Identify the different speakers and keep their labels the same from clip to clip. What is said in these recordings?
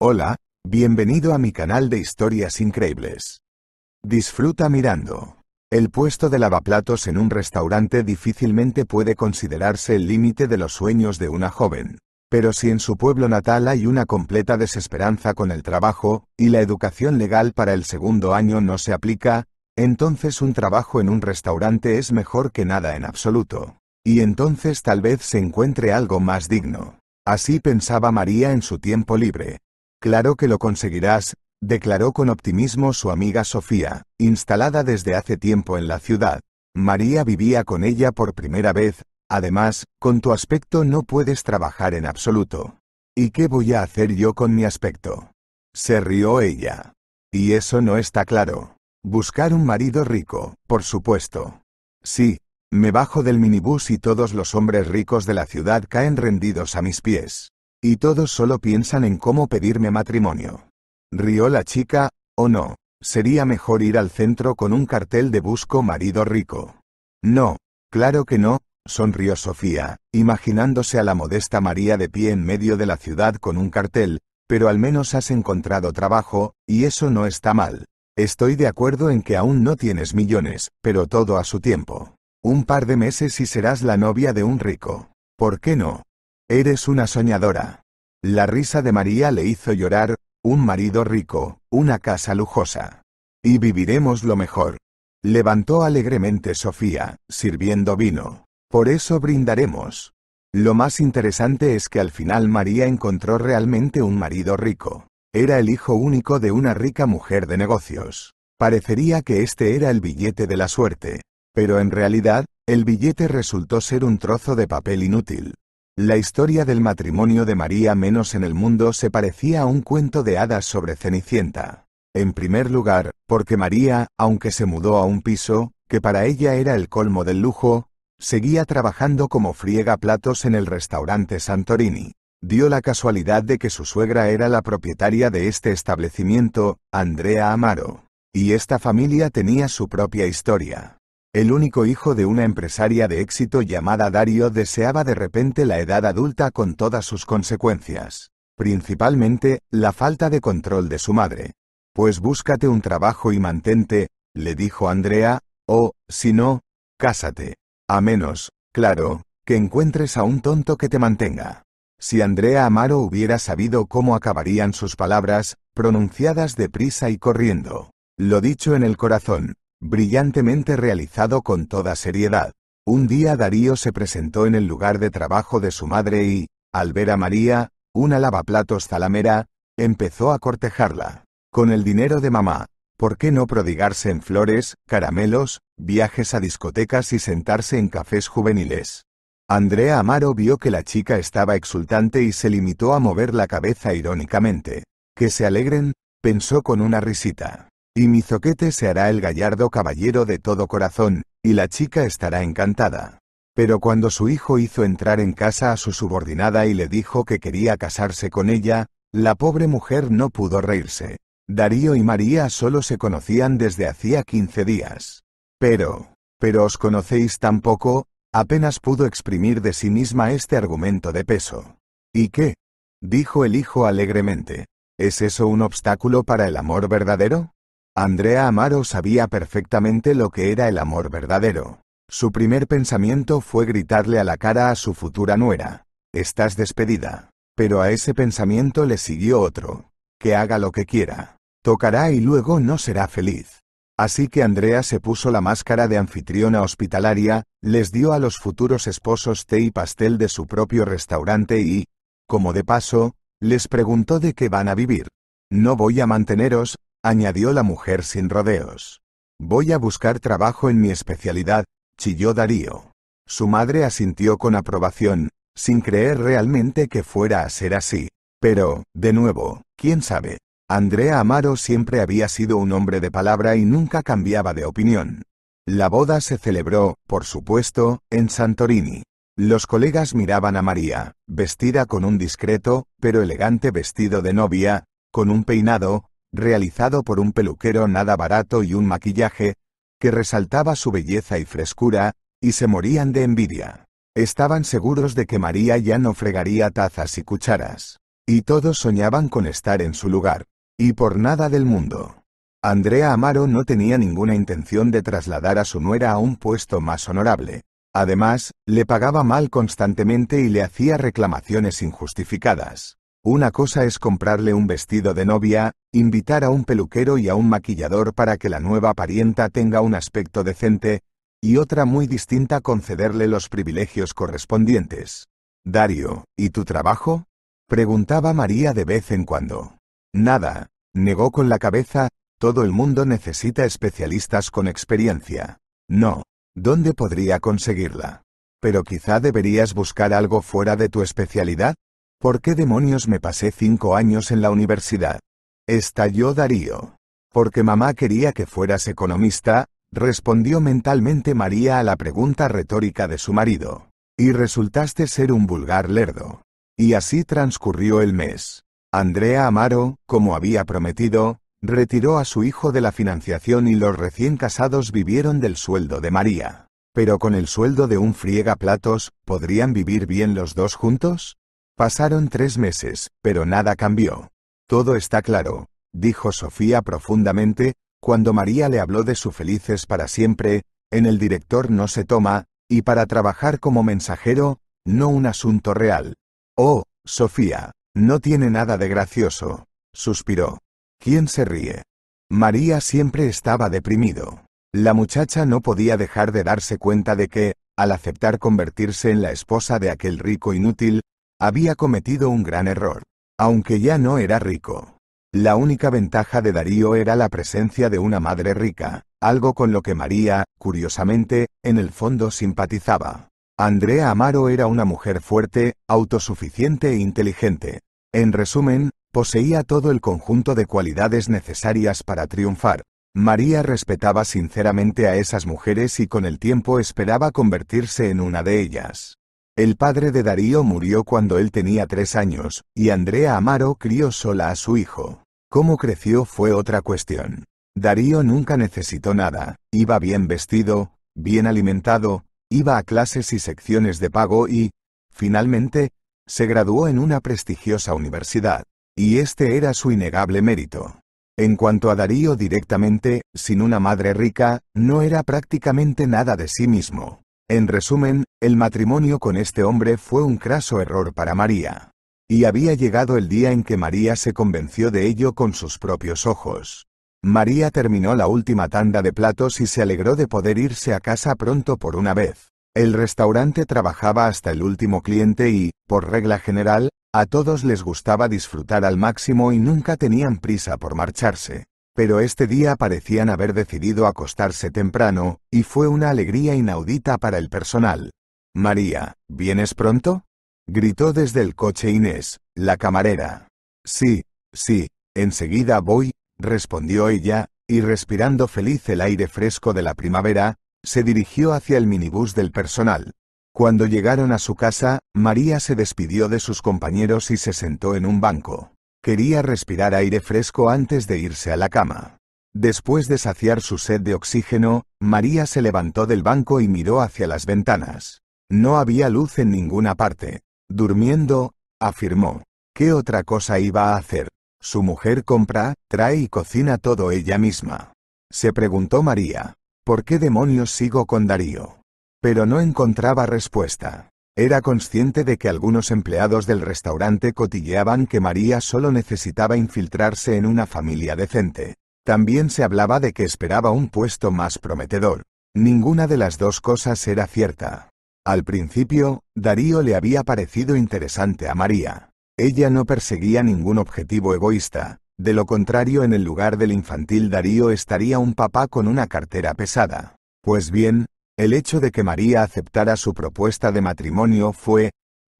Speaker 1: Hola, bienvenido a mi canal de historias increíbles. Disfruta mirando. El puesto de lavaplatos en un restaurante difícilmente puede considerarse el límite de los sueños de una joven. Pero si en su pueblo natal hay una completa desesperanza con el trabajo, y la educación legal para el segundo año no se aplica, entonces un trabajo en un restaurante es mejor que nada en absoluto. Y entonces tal vez se encuentre algo más digno. Así pensaba María en su tiempo libre, Claro que lo conseguirás, declaró con optimismo su amiga Sofía, instalada desde hace tiempo en la ciudad. María vivía con ella por primera vez, además, con tu aspecto no puedes trabajar en absoluto. ¿Y qué voy a hacer yo con mi aspecto? Se rió ella. Y eso no está claro. Buscar un marido rico, por supuesto. Sí, me bajo del minibús y todos los hombres ricos de la ciudad caen rendidos a mis pies. Y todos solo piensan en cómo pedirme matrimonio. Rió la chica, o no, sería mejor ir al centro con un cartel de busco marido rico. No, claro que no, sonrió Sofía, imaginándose a la modesta María de pie en medio de la ciudad con un cartel, pero al menos has encontrado trabajo, y eso no está mal. Estoy de acuerdo en que aún no tienes millones, pero todo a su tiempo. Un par de meses y serás la novia de un rico. ¿Por qué no? Eres una soñadora. La risa de María le hizo llorar, un marido rico, una casa lujosa. Y viviremos lo mejor. Levantó alegremente Sofía, sirviendo vino. Por eso brindaremos. Lo más interesante es que al final María encontró realmente un marido rico. Era el hijo único de una rica mujer de negocios. Parecería que este era el billete de la suerte. Pero en realidad, el billete resultó ser un trozo de papel inútil, la historia del matrimonio de María menos en el mundo se parecía a un cuento de hadas sobre Cenicienta. En primer lugar, porque María, aunque se mudó a un piso, que para ella era el colmo del lujo, seguía trabajando como friega platos en el restaurante Santorini. Dio la casualidad de que su suegra era la propietaria de este establecimiento, Andrea Amaro. Y esta familia tenía su propia historia. El único hijo de una empresaria de éxito llamada Dario deseaba de repente la edad adulta con todas sus consecuencias, principalmente la falta de control de su madre. Pues búscate un trabajo y mantente, le dijo Andrea, o, si no, cásate. A menos, claro, que encuentres a un tonto que te mantenga. Si Andrea Amaro hubiera sabido cómo acabarían sus palabras, pronunciadas deprisa y corriendo. Lo dicho en el corazón, Brillantemente realizado con toda seriedad. Un día Darío se presentó en el lugar de trabajo de su madre y, al ver a María, una lavaplatos zalamera, empezó a cortejarla. Con el dinero de mamá, ¿por qué no prodigarse en flores, caramelos, viajes a discotecas y sentarse en cafés juveniles? Andrea Amaro vio que la chica estaba exultante y se limitó a mover la cabeza irónicamente. Que se alegren, pensó con una risita. Y mi zoquete se hará el gallardo caballero de todo corazón, y la chica estará encantada. Pero cuando su hijo hizo entrar en casa a su subordinada y le dijo que quería casarse con ella, la pobre mujer no pudo reírse. Darío y María solo se conocían desde hacía 15 días. Pero, pero os conocéis tan poco, apenas pudo exprimir de sí misma este argumento de peso. ¿Y qué? dijo el hijo alegremente. ¿Es eso un obstáculo para el amor verdadero? Andrea Amaro sabía perfectamente lo que era el amor verdadero. Su primer pensamiento fue gritarle a la cara a su futura nuera. Estás despedida. Pero a ese pensamiento le siguió otro. Que haga lo que quiera. Tocará y luego no será feliz. Así que Andrea se puso la máscara de anfitriona hospitalaria, les dio a los futuros esposos té y pastel de su propio restaurante y, como de paso, les preguntó de qué van a vivir. No voy a manteneros, añadió la mujer sin rodeos. Voy a buscar trabajo en mi especialidad, chilló Darío. Su madre asintió con aprobación, sin creer realmente que fuera a ser así. Pero, de nuevo, quién sabe. Andrea Amaro siempre había sido un hombre de palabra y nunca cambiaba de opinión. La boda se celebró, por supuesto, en Santorini. Los colegas miraban a María, vestida con un discreto, pero elegante vestido de novia, con un peinado, realizado por un peluquero nada barato y un maquillaje, que resaltaba su belleza y frescura, y se morían de envidia. Estaban seguros de que María ya no fregaría tazas y cucharas, y todos soñaban con estar en su lugar, y por nada del mundo. Andrea Amaro no tenía ninguna intención de trasladar a su nuera a un puesto más honorable. Además, le pagaba mal constantemente y le hacía reclamaciones injustificadas. Una cosa es comprarle un vestido de novia, invitar a un peluquero y a un maquillador para que la nueva parienta tenga un aspecto decente, y otra muy distinta concederle los privilegios correspondientes. Dario, ¿y tu trabajo? preguntaba María de vez en cuando. Nada, negó con la cabeza, todo el mundo necesita especialistas con experiencia. No, ¿dónde podría conseguirla? Pero quizá deberías buscar algo fuera de tu especialidad. ¿Por qué demonios me pasé cinco años en la universidad? Estalló Darío. Porque mamá quería que fueras economista, respondió mentalmente María a la pregunta retórica de su marido. Y resultaste ser un vulgar lerdo. Y así transcurrió el mes. Andrea Amaro, como había prometido, retiró a su hijo de la financiación y los recién casados vivieron del sueldo de María. Pero con el sueldo de un friega platos, ¿podrían vivir bien los dos juntos? Pasaron tres meses, pero nada cambió. Todo está claro, dijo Sofía profundamente, cuando María le habló de su felices para siempre, en el director no se toma, y para trabajar como mensajero, no un asunto real. Oh, Sofía, no tiene nada de gracioso, suspiró. ¿Quién se ríe? María siempre estaba deprimido. La muchacha no podía dejar de darse cuenta de que, al aceptar convertirse en la esposa de aquel rico inútil, había cometido un gran error. Aunque ya no era rico. La única ventaja de Darío era la presencia de una madre rica, algo con lo que María, curiosamente, en el fondo simpatizaba. Andrea Amaro era una mujer fuerte, autosuficiente e inteligente. En resumen, poseía todo el conjunto de cualidades necesarias para triunfar. María respetaba sinceramente a esas mujeres y con el tiempo esperaba convertirse en una de ellas. El padre de Darío murió cuando él tenía tres años, y Andrea Amaro crió sola a su hijo. Cómo creció fue otra cuestión. Darío nunca necesitó nada, iba bien vestido, bien alimentado, iba a clases y secciones de pago y, finalmente, se graduó en una prestigiosa universidad, y este era su innegable mérito. En cuanto a Darío directamente, sin una madre rica, no era prácticamente nada de sí mismo. En resumen, el matrimonio con este hombre fue un craso error para María. Y había llegado el día en que María se convenció de ello con sus propios ojos. María terminó la última tanda de platos y se alegró de poder irse a casa pronto por una vez. El restaurante trabajaba hasta el último cliente y, por regla general, a todos les gustaba disfrutar al máximo y nunca tenían prisa por marcharse pero este día parecían haber decidido acostarse temprano, y fue una alegría inaudita para el personal. María, ¿vienes pronto? gritó desde el coche Inés, la camarera. Sí, sí, enseguida voy, respondió ella, y respirando feliz el aire fresco de la primavera, se dirigió hacia el minibús del personal. Cuando llegaron a su casa, María se despidió de sus compañeros y se sentó en un banco. Quería respirar aire fresco antes de irse a la cama. Después de saciar su sed de oxígeno, María se levantó del banco y miró hacia las ventanas. No había luz en ninguna parte. Durmiendo, afirmó. ¿Qué otra cosa iba a hacer? Su mujer compra, trae y cocina todo ella misma. Se preguntó María, ¿por qué demonios sigo con Darío? Pero no encontraba respuesta. Era consciente de que algunos empleados del restaurante cotilleaban que María solo necesitaba infiltrarse en una familia decente. También se hablaba de que esperaba un puesto más prometedor. Ninguna de las dos cosas era cierta. Al principio, Darío le había parecido interesante a María. Ella no perseguía ningún objetivo egoísta, de lo contrario en el lugar del infantil Darío estaría un papá con una cartera pesada. Pues bien, el hecho de que María aceptara su propuesta de matrimonio fue,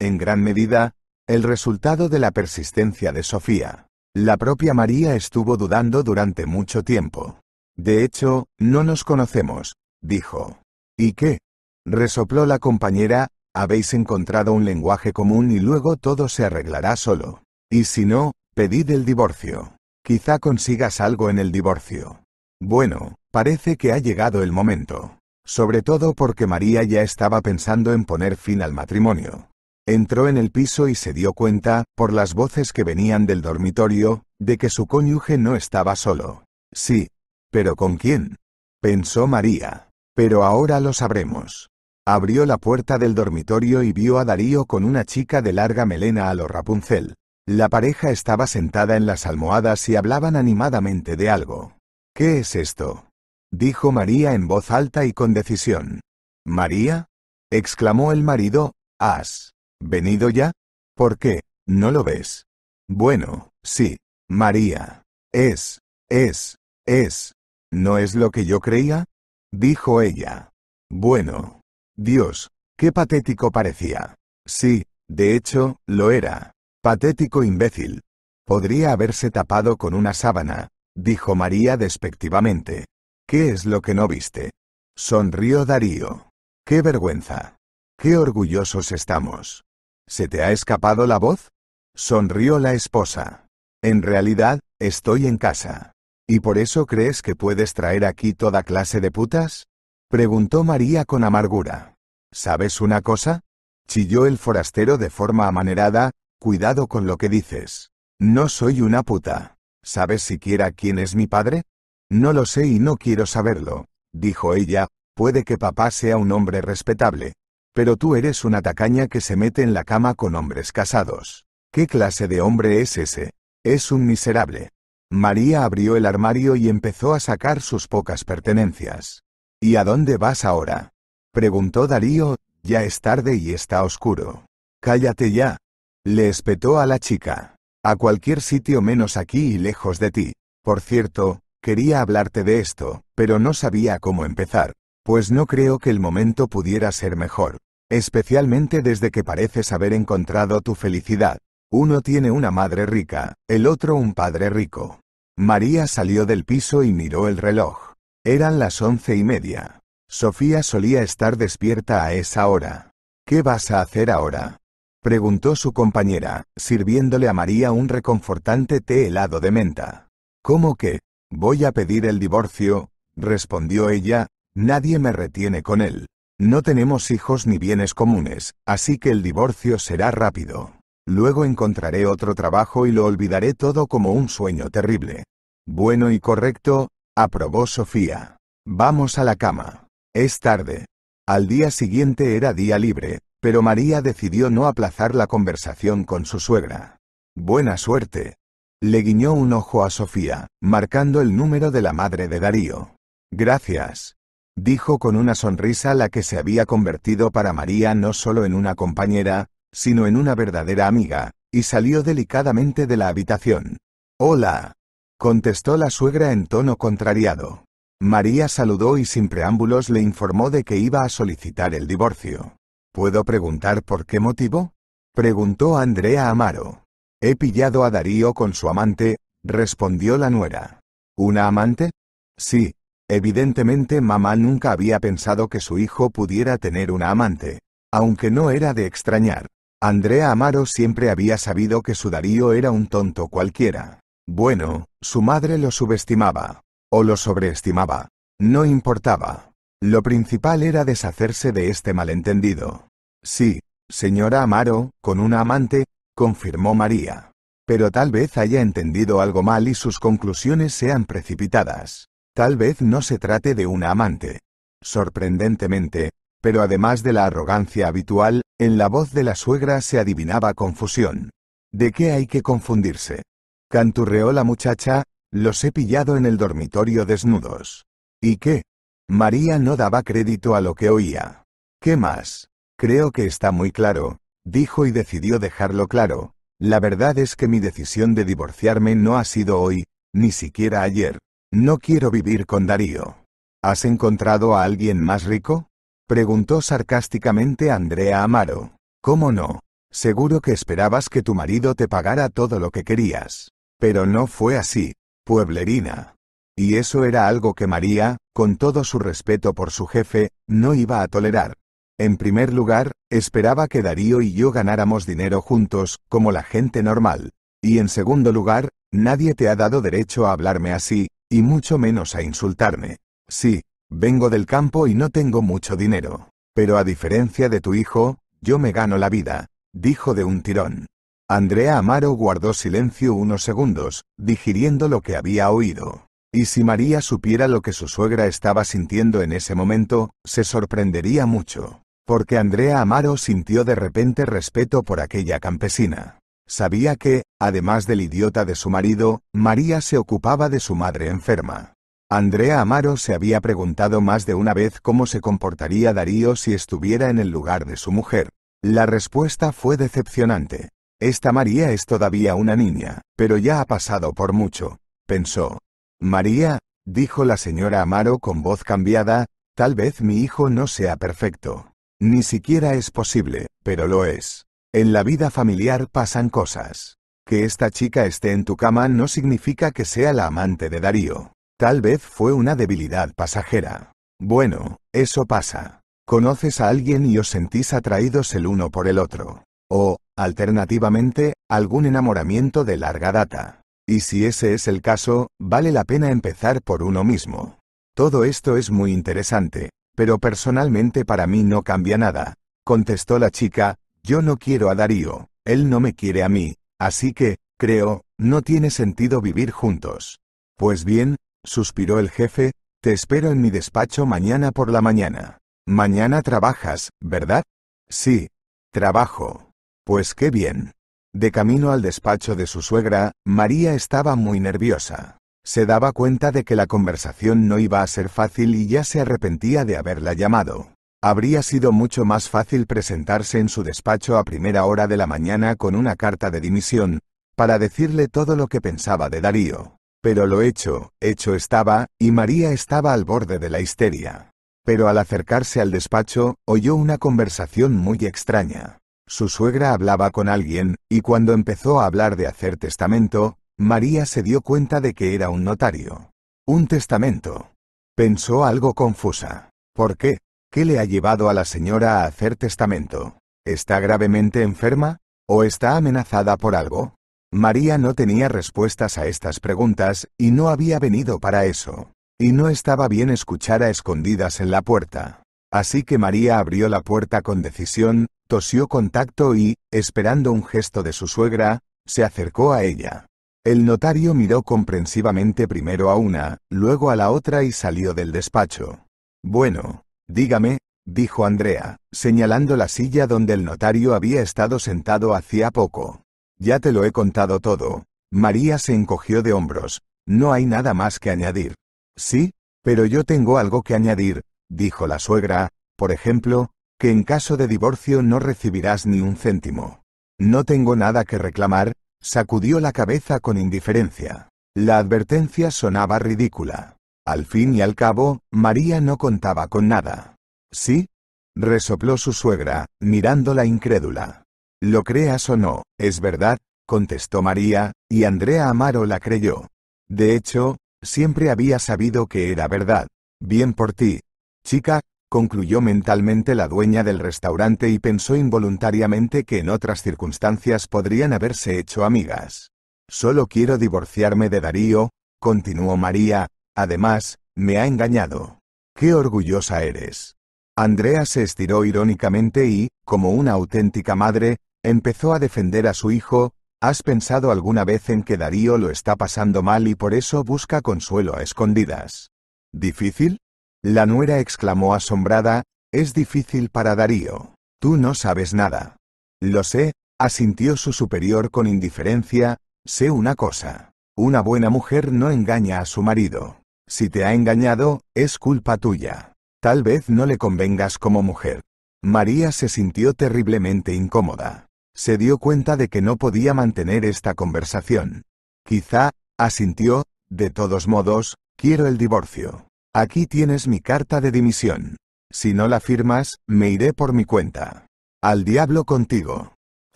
Speaker 1: en gran medida, el resultado de la persistencia de Sofía. La propia María estuvo dudando durante mucho tiempo. De hecho, no nos conocemos, dijo. ¿Y qué? Resopló la compañera, habéis encontrado un lenguaje común y luego todo se arreglará solo. Y si no, pedid el divorcio. Quizá consigas algo en el divorcio. Bueno, parece que ha llegado el momento sobre todo porque María ya estaba pensando en poner fin al matrimonio. Entró en el piso y se dio cuenta, por las voces que venían del dormitorio, de que su cónyuge no estaba solo. Sí. ¿Pero con quién? pensó María. Pero ahora lo sabremos. Abrió la puerta del dormitorio y vio a Darío con una chica de larga melena a lo Rapunzel. La pareja estaba sentada en las almohadas y hablaban animadamente de algo. ¿Qué es esto? dijo María en voz alta y con decisión. ¿María? exclamó el marido, ¿has venido ya? ¿Por qué? ¿No lo ves? Bueno, sí, María. Es, es, es. ¿No es lo que yo creía? dijo ella. Bueno. Dios, qué patético parecía. Sí, de hecho, lo era. Patético imbécil. Podría haberse tapado con una sábana, dijo María despectivamente. ¿Qué es lo que no viste? Sonrió Darío. ¡Qué vergüenza! ¡Qué orgullosos estamos! ¿Se te ha escapado la voz? Sonrió la esposa. En realidad, estoy en casa. ¿Y por eso crees que puedes traer aquí toda clase de putas? Preguntó María con amargura. ¿Sabes una cosa? Chilló el forastero de forma amanerada, cuidado con lo que dices. No soy una puta. ¿Sabes siquiera quién es mi padre? No lo sé y no quiero saberlo, dijo ella, puede que papá sea un hombre respetable. Pero tú eres una tacaña que se mete en la cama con hombres casados. ¿Qué clase de hombre es ese? Es un miserable. María abrió el armario y empezó a sacar sus pocas pertenencias. ¿Y a dónde vas ahora? preguntó Darío, ya es tarde y está oscuro. Cállate ya. Le espetó a la chica. A cualquier sitio menos aquí y lejos de ti. Por cierto, Quería hablarte de esto, pero no sabía cómo empezar, pues no creo que el momento pudiera ser mejor, especialmente desde que pareces haber encontrado tu felicidad. Uno tiene una madre rica, el otro un padre rico. María salió del piso y miró el reloj. Eran las once y media. Sofía solía estar despierta a esa hora. ¿Qué vas a hacer ahora? preguntó su compañera, sirviéndole a María un reconfortante té helado de menta. ¿Cómo que? Voy a pedir el divorcio, respondió ella, nadie me retiene con él. No tenemos hijos ni bienes comunes, así que el divorcio será rápido. Luego encontraré otro trabajo y lo olvidaré todo como un sueño terrible. Bueno y correcto, aprobó Sofía. Vamos a la cama. Es tarde. Al día siguiente era día libre, pero María decidió no aplazar la conversación con su suegra. Buena suerte, le guiñó un ojo a Sofía, marcando el número de la madre de Darío. Gracias. Dijo con una sonrisa la que se había convertido para María no solo en una compañera, sino en una verdadera amiga, y salió delicadamente de la habitación. Hola. contestó la suegra en tono contrariado. María saludó y sin preámbulos le informó de que iba a solicitar el divorcio. ¿Puedo preguntar por qué motivo? preguntó Andrea Amaro. He pillado a Darío con su amante, respondió la nuera. ¿Una amante? Sí. Evidentemente mamá nunca había pensado que su hijo pudiera tener una amante. Aunque no era de extrañar. Andrea Amaro siempre había sabido que su Darío era un tonto cualquiera. Bueno, su madre lo subestimaba. O lo sobreestimaba. No importaba. Lo principal era deshacerse de este malentendido. Sí, señora Amaro, con una amante, confirmó María. Pero tal vez haya entendido algo mal y sus conclusiones sean precipitadas. Tal vez no se trate de una amante. Sorprendentemente, pero además de la arrogancia habitual, en la voz de la suegra se adivinaba confusión. ¿De qué hay que confundirse? Canturreó la muchacha, los he pillado en el dormitorio desnudos. ¿Y qué? María no daba crédito a lo que oía. ¿Qué más? Creo que está muy claro, dijo y decidió dejarlo claro, la verdad es que mi decisión de divorciarme no ha sido hoy, ni siquiera ayer, no quiero vivir con Darío. ¿Has encontrado a alguien más rico? Preguntó sarcásticamente Andrea Amaro. ¿Cómo no? Seguro que esperabas que tu marido te pagara todo lo que querías. Pero no fue así, pueblerina. Y eso era algo que María, con todo su respeto por su jefe, no iba a tolerar. En primer lugar, esperaba que Darío y yo ganáramos dinero juntos, como la gente normal. Y en segundo lugar, nadie te ha dado derecho a hablarme así, y mucho menos a insultarme. Sí, vengo del campo y no tengo mucho dinero. Pero a diferencia de tu hijo, yo me gano la vida, dijo de un tirón. Andrea Amaro guardó silencio unos segundos, digiriendo lo que había oído. Y si María supiera lo que su suegra estaba sintiendo en ese momento, se sorprendería mucho porque Andrea Amaro sintió de repente respeto por aquella campesina. Sabía que, además del idiota de su marido, María se ocupaba de su madre enferma. Andrea Amaro se había preguntado más de una vez cómo se comportaría Darío si estuviera en el lugar de su mujer. La respuesta fue decepcionante. Esta María es todavía una niña, pero ya ha pasado por mucho, pensó. María, dijo la señora Amaro con voz cambiada, tal vez mi hijo no sea perfecto. Ni siquiera es posible, pero lo es. En la vida familiar pasan cosas. Que esta chica esté en tu cama no significa que sea la amante de Darío. Tal vez fue una debilidad pasajera. Bueno, eso pasa. Conoces a alguien y os sentís atraídos el uno por el otro. O, alternativamente, algún enamoramiento de larga data. Y si ese es el caso, vale la pena empezar por uno mismo. Todo esto es muy interesante, pero personalmente para mí no cambia nada, contestó la chica, yo no quiero a Darío, él no me quiere a mí, así que, creo, no tiene sentido vivir juntos. Pues bien, suspiró el jefe, te espero en mi despacho mañana por la mañana. Mañana trabajas, ¿verdad? Sí. Trabajo. Pues qué bien. De camino al despacho de su suegra, María estaba muy nerviosa. Se daba cuenta de que la conversación no iba a ser fácil y ya se arrepentía de haberla llamado. Habría sido mucho más fácil presentarse en su despacho a primera hora de la mañana con una carta de dimisión, para decirle todo lo que pensaba de Darío. Pero lo hecho, hecho estaba, y María estaba al borde de la histeria. Pero al acercarse al despacho, oyó una conversación muy extraña. Su suegra hablaba con alguien, y cuando empezó a hablar de hacer testamento, María se dio cuenta de que era un notario. Un testamento. Pensó algo confusa. ¿Por qué? ¿Qué le ha llevado a la señora a hacer testamento? ¿Está gravemente enferma? ¿O está amenazada por algo? María no tenía respuestas a estas preguntas, y no había venido para eso. Y no estaba bien escuchar a escondidas en la puerta. Así que María abrió la puerta con decisión, tosió contacto y, esperando un gesto de su suegra, se acercó a ella. El notario miró comprensivamente primero a una, luego a la otra y salió del despacho. Bueno, dígame, dijo Andrea, señalando la silla donde el notario había estado sentado hacía poco. Ya te lo he contado todo. María se encogió de hombros. No hay nada más que añadir. Sí, pero yo tengo algo que añadir, dijo la suegra, por ejemplo, que en caso de divorcio no recibirás ni un céntimo. No tengo nada que reclamar, Sacudió la cabeza con indiferencia. La advertencia sonaba ridícula. Al fin y al cabo, María no contaba con nada. ¿Sí? resopló su suegra, mirándola incrédula. Lo creas o no, es verdad, contestó María, y Andrea Amaro la creyó. De hecho, siempre había sabido que era verdad. Bien por ti. Chica, concluyó mentalmente la dueña del restaurante y pensó involuntariamente que en otras circunstancias podrían haberse hecho amigas. Solo quiero divorciarme de Darío, continuó María, además, me ha engañado. Qué orgullosa eres. Andrea se estiró irónicamente y, como una auténtica madre, empezó a defender a su hijo, ¿has pensado alguna vez en que Darío lo está pasando mal y por eso busca consuelo a escondidas? ¿Difícil? La nuera exclamó asombrada, es difícil para Darío. Tú no sabes nada. Lo sé, asintió su superior con indiferencia, sé una cosa. Una buena mujer no engaña a su marido. Si te ha engañado, es culpa tuya. Tal vez no le convengas como mujer. María se sintió terriblemente incómoda. Se dio cuenta de que no podía mantener esta conversación. Quizá, asintió, de todos modos, quiero el divorcio. Aquí tienes mi carta de dimisión. Si no la firmas, me iré por mi cuenta. Al diablo contigo.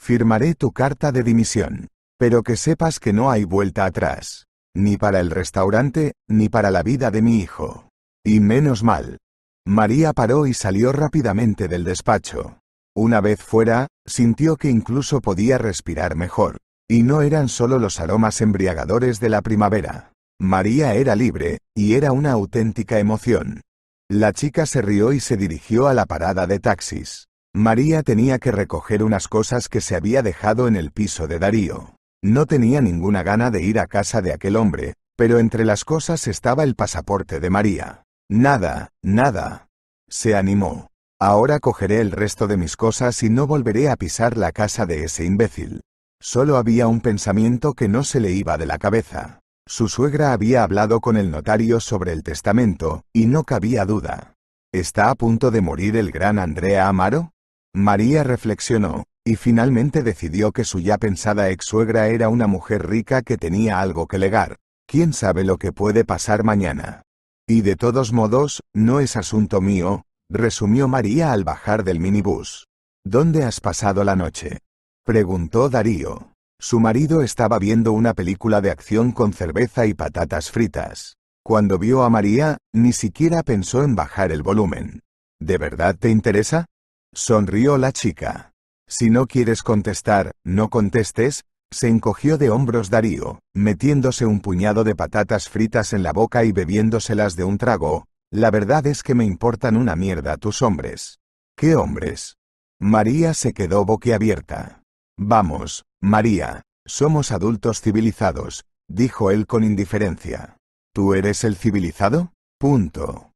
Speaker 1: Firmaré tu carta de dimisión. Pero que sepas que no hay vuelta atrás. Ni para el restaurante, ni para la vida de mi hijo. Y menos mal. María paró y salió rápidamente del despacho. Una vez fuera, sintió que incluso podía respirar mejor. Y no eran solo los aromas embriagadores de la primavera. María era libre, y era una auténtica emoción. La chica se rió y se dirigió a la parada de taxis. María tenía que recoger unas cosas que se había dejado en el piso de Darío. No tenía ninguna gana de ir a casa de aquel hombre, pero entre las cosas estaba el pasaporte de María. Nada, nada. Se animó. Ahora cogeré el resto de mis cosas y no volveré a pisar la casa de ese imbécil. Solo había un pensamiento que no se le iba de la cabeza. Su suegra había hablado con el notario sobre el testamento, y no cabía duda. ¿Está a punto de morir el gran Andrea Amaro? María reflexionó, y finalmente decidió que su ya pensada ex suegra era una mujer rica que tenía algo que legar. ¿Quién sabe lo que puede pasar mañana? Y de todos modos, no es asunto mío, resumió María al bajar del minibús. ¿Dónde has pasado la noche? preguntó Darío. Su marido estaba viendo una película de acción con cerveza y patatas fritas. Cuando vio a María, ni siquiera pensó en bajar el volumen. ¿De verdad te interesa? Sonrió la chica. Si no quieres contestar, no contestes, se encogió de hombros Darío, metiéndose un puñado de patatas fritas en la boca y bebiéndoselas de un trago. La verdad es que me importan una mierda tus hombres. ¿Qué hombres? María se quedó boquiabierta. Vamos, María, somos adultos civilizados, dijo él con indiferencia. ¿Tú eres el civilizado? Punto.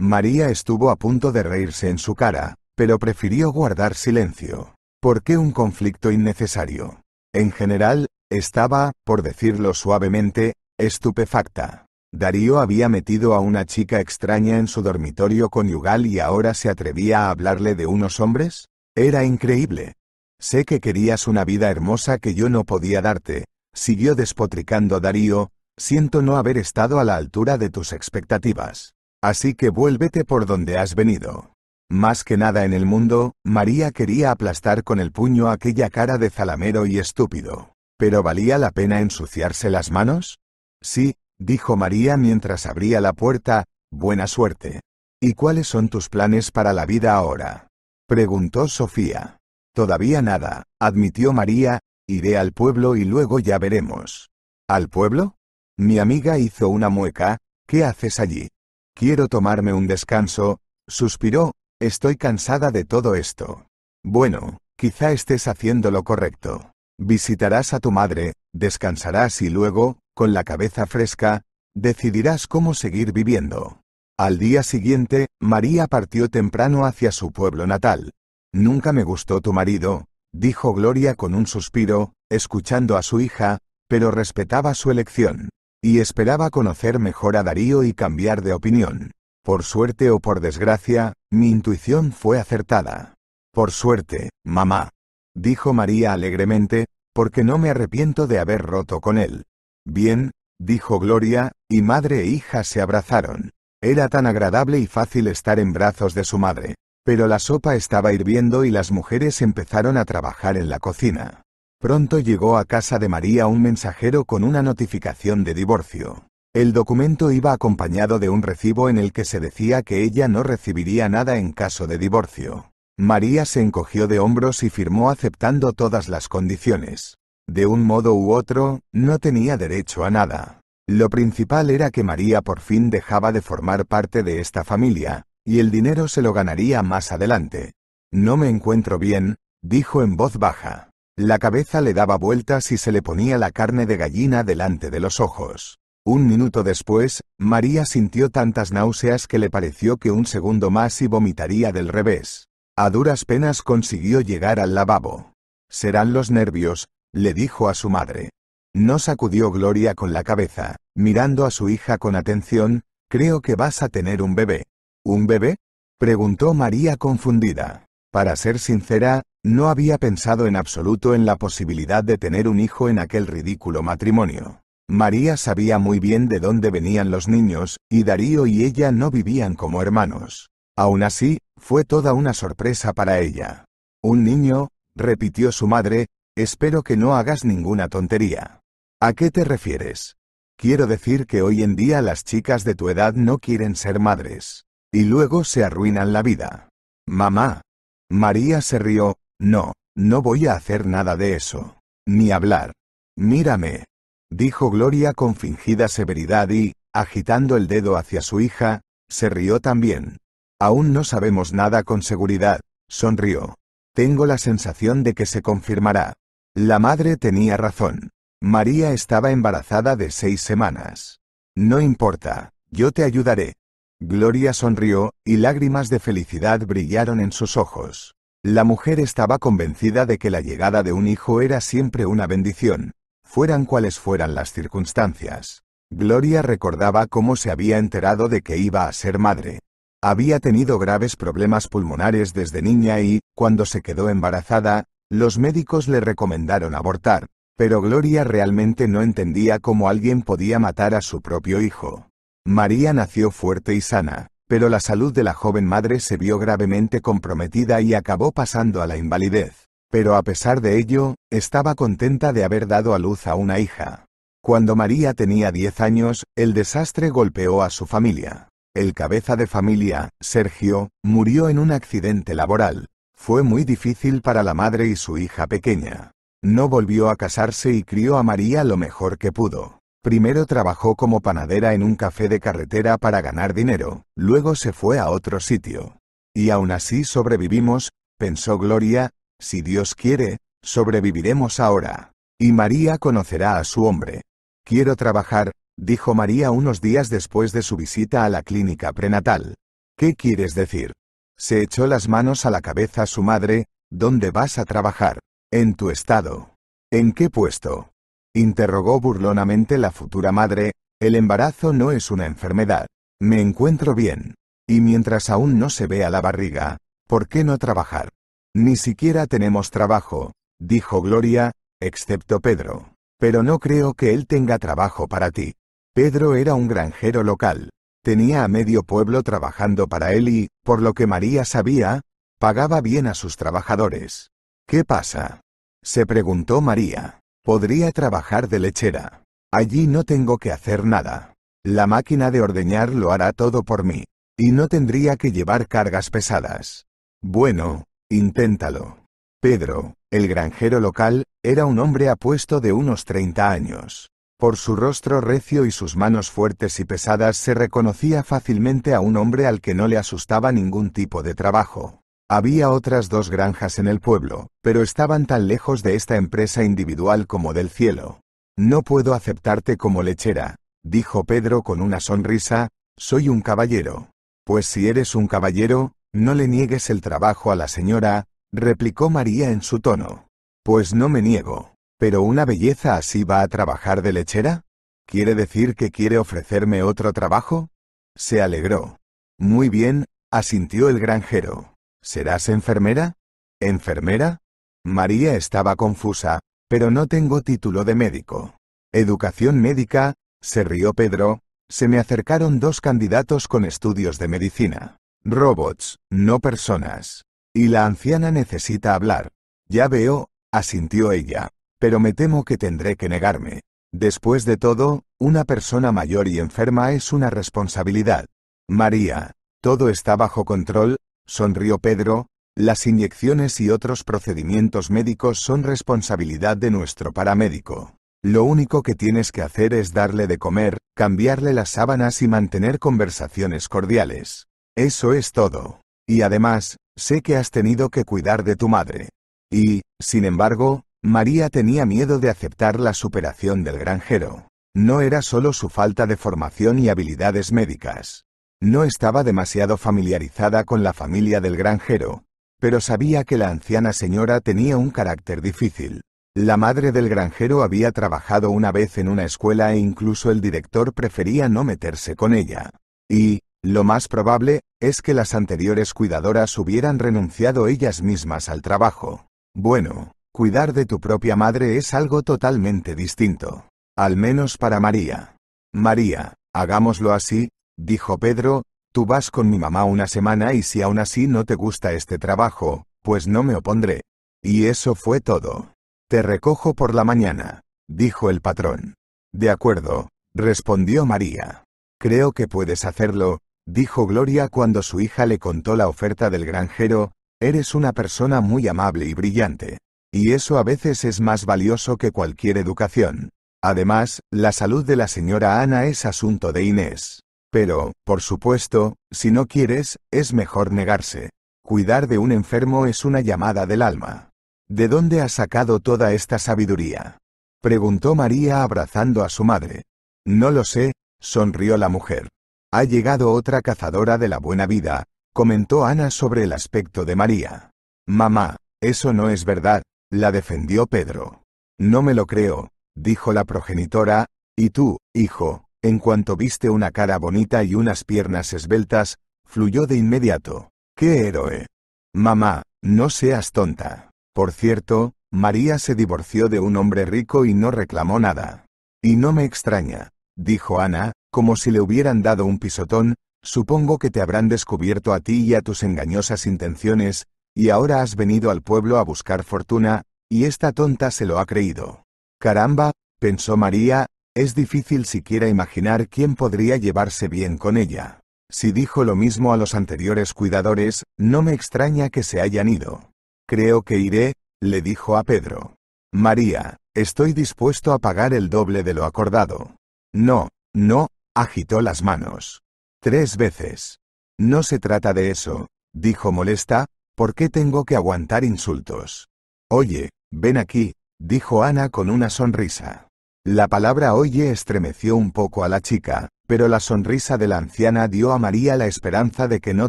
Speaker 1: María estuvo a punto de reírse en su cara, pero prefirió guardar silencio. ¿Por qué un conflicto innecesario? En general, estaba, por decirlo suavemente, estupefacta. Darío había metido a una chica extraña en su dormitorio conyugal y ahora se atrevía a hablarle de unos hombres? Era increíble, Sé que querías una vida hermosa que yo no podía darte, siguió despotricando Darío, siento no haber estado a la altura de tus expectativas. Así que vuélvete por donde has venido. Más que nada en el mundo, María quería aplastar con el puño aquella cara de zalamero y estúpido. ¿Pero valía la pena ensuciarse las manos? Sí, dijo María mientras abría la puerta, buena suerte. ¿Y cuáles son tus planes para la vida ahora? preguntó Sofía. Todavía nada, admitió María, iré al pueblo y luego ya veremos. ¿Al pueblo? Mi amiga hizo una mueca, ¿qué haces allí? Quiero tomarme un descanso, suspiró, estoy cansada de todo esto. Bueno, quizá estés haciendo lo correcto. Visitarás a tu madre, descansarás y luego, con la cabeza fresca, decidirás cómo seguir viviendo. Al día siguiente, María partió temprano hacia su pueblo natal, Nunca me gustó tu marido, dijo Gloria con un suspiro, escuchando a su hija, pero respetaba su elección. Y esperaba conocer mejor a Darío y cambiar de opinión. Por suerte o por desgracia, mi intuición fue acertada. Por suerte, mamá. Dijo María alegremente, porque no me arrepiento de haber roto con él. Bien, dijo Gloria, y madre e hija se abrazaron. Era tan agradable y fácil estar en brazos de su madre. Pero la sopa estaba hirviendo y las mujeres empezaron a trabajar en la cocina. Pronto llegó a casa de María un mensajero con una notificación de divorcio. El documento iba acompañado de un recibo en el que se decía que ella no recibiría nada en caso de divorcio. María se encogió de hombros y firmó aceptando todas las condiciones. De un modo u otro, no tenía derecho a nada. Lo principal era que María por fin dejaba de formar parte de esta familia, y el dinero se lo ganaría más adelante. No me encuentro bien, dijo en voz baja. La cabeza le daba vueltas y se le ponía la carne de gallina delante de los ojos. Un minuto después, María sintió tantas náuseas que le pareció que un segundo más y vomitaría del revés. A duras penas consiguió llegar al lavabo. Serán los nervios, le dijo a su madre. No sacudió Gloria con la cabeza, mirando a su hija con atención, creo que vas a tener un bebé. ¿Un bebé? preguntó María confundida. Para ser sincera, no había pensado en absoluto en la posibilidad de tener un hijo en aquel ridículo matrimonio. María sabía muy bien de dónde venían los niños, y Darío y ella no vivían como hermanos. Aún así, fue toda una sorpresa para ella. Un niño, repitió su madre, espero que no hagas ninguna tontería. ¿A qué te refieres? Quiero decir que hoy en día las chicas de tu edad no quieren ser madres y luego se arruinan la vida. Mamá. María se rió, no, no voy a hacer nada de eso. Ni hablar. Mírame. Dijo Gloria con fingida severidad y, agitando el dedo hacia su hija, se rió también. Aún no sabemos nada con seguridad, sonrió. Tengo la sensación de que se confirmará. La madre tenía razón. María estaba embarazada de seis semanas. No importa, yo te ayudaré. Gloria sonrió, y lágrimas de felicidad brillaron en sus ojos. La mujer estaba convencida de que la llegada de un hijo era siempre una bendición, fueran cuales fueran las circunstancias. Gloria recordaba cómo se había enterado de que iba a ser madre. Había tenido graves problemas pulmonares desde niña y, cuando se quedó embarazada, los médicos le recomendaron abortar, pero Gloria realmente no entendía cómo alguien podía matar a su propio hijo. María nació fuerte y sana, pero la salud de la joven madre se vio gravemente comprometida y acabó pasando a la invalidez. Pero a pesar de ello, estaba contenta de haber dado a luz a una hija. Cuando María tenía 10 años, el desastre golpeó a su familia. El cabeza de familia, Sergio, murió en un accidente laboral. Fue muy difícil para la madre y su hija pequeña. No volvió a casarse y crió a María lo mejor que pudo. Primero trabajó como panadera en un café de carretera para ganar dinero, luego se fue a otro sitio. Y aún así sobrevivimos, pensó Gloria, si Dios quiere, sobreviviremos ahora. Y María conocerá a su hombre. Quiero trabajar, dijo María unos días después de su visita a la clínica prenatal. ¿Qué quieres decir? Se echó las manos a la cabeza su madre, ¿dónde vas a trabajar? En tu estado. ¿En qué puesto? interrogó burlonamente la futura madre, el embarazo no es una enfermedad. Me encuentro bien. Y mientras aún no se vea la barriga, ¿por qué no trabajar? Ni siquiera tenemos trabajo, dijo Gloria, excepto Pedro. Pero no creo que él tenga trabajo para ti. Pedro era un granjero local. Tenía a medio pueblo trabajando para él y, por lo que María sabía, pagaba bien a sus trabajadores. ¿Qué pasa? se preguntó María. Podría trabajar de lechera. Allí no tengo que hacer nada. La máquina de ordeñar lo hará todo por mí. Y no tendría que llevar cargas pesadas. Bueno, inténtalo. Pedro, el granjero local, era un hombre apuesto de unos 30 años. Por su rostro recio y sus manos fuertes y pesadas se reconocía fácilmente a un hombre al que no le asustaba ningún tipo de trabajo. Había otras dos granjas en el pueblo, pero estaban tan lejos de esta empresa individual como del cielo. No puedo aceptarte como lechera, dijo Pedro con una sonrisa, soy un caballero. Pues si eres un caballero, no le niegues el trabajo a la señora, replicó María en su tono. Pues no me niego. ¿Pero una belleza así va a trabajar de lechera? ¿Quiere decir que quiere ofrecerme otro trabajo? Se alegró. Muy bien, asintió el granjero. ¿Serás enfermera? ¿Enfermera? María estaba confusa, pero no tengo título de médico. Educación médica, se rió Pedro, se me acercaron dos candidatos con estudios de medicina. Robots, no personas. Y la anciana necesita hablar. Ya veo, asintió ella, pero me temo que tendré que negarme. Después de todo, una persona mayor y enferma es una responsabilidad. María, todo está bajo control, Sonrió Pedro, las inyecciones y otros procedimientos médicos son responsabilidad de nuestro paramédico. Lo único que tienes que hacer es darle de comer, cambiarle las sábanas y mantener conversaciones cordiales. Eso es todo. Y además, sé que has tenido que cuidar de tu madre. Y, sin embargo, María tenía miedo de aceptar la superación del granjero. No era solo su falta de formación y habilidades médicas. No estaba demasiado familiarizada con la familia del granjero, pero sabía que la anciana señora tenía un carácter difícil. La madre del granjero había trabajado una vez en una escuela e incluso el director prefería no meterse con ella. Y, lo más probable, es que las anteriores cuidadoras hubieran renunciado ellas mismas al trabajo. Bueno, cuidar de tu propia madre es algo totalmente distinto. Al menos para María. María, hagámoslo así, dijo Pedro, tú vas con mi mamá una semana y si aún así no te gusta este trabajo, pues no me opondré. Y eso fue todo. Te recojo por la mañana, dijo el patrón. De acuerdo, respondió María. Creo que puedes hacerlo, dijo Gloria cuando su hija le contó la oferta del granjero, eres una persona muy amable y brillante. Y eso a veces es más valioso que cualquier educación. Además, la salud de la señora Ana es asunto de Inés. Pero, por supuesto, si no quieres, es mejor negarse. Cuidar de un enfermo es una llamada del alma. ¿De dónde ha sacado toda esta sabiduría? preguntó María abrazando a su madre. No lo sé, sonrió la mujer. Ha llegado otra cazadora de la buena vida, comentó Ana sobre el aspecto de María. Mamá, eso no es verdad, la defendió Pedro. No me lo creo, dijo la progenitora, y tú, hijo, en cuanto viste una cara bonita y unas piernas esbeltas, fluyó de inmediato. ¡Qué héroe! Mamá, no seas tonta. Por cierto, María se divorció de un hombre rico y no reclamó nada. Y no me extraña, dijo Ana, como si le hubieran dado un pisotón, supongo que te habrán descubierto a ti y a tus engañosas intenciones, y ahora has venido al pueblo a buscar fortuna, y esta tonta se lo ha creído. Caramba, pensó María, es difícil siquiera imaginar quién podría llevarse bien con ella. Si dijo lo mismo a los anteriores cuidadores, no me extraña que se hayan ido. Creo que iré, le dijo a Pedro. María, estoy dispuesto a pagar el doble de lo acordado. No, no, agitó las manos. Tres veces. No se trata de eso, dijo molesta, ¿por qué tengo que aguantar insultos? Oye, ven aquí, dijo Ana con una sonrisa. La palabra oye estremeció un poco a la chica, pero la sonrisa de la anciana dio a María la esperanza de que no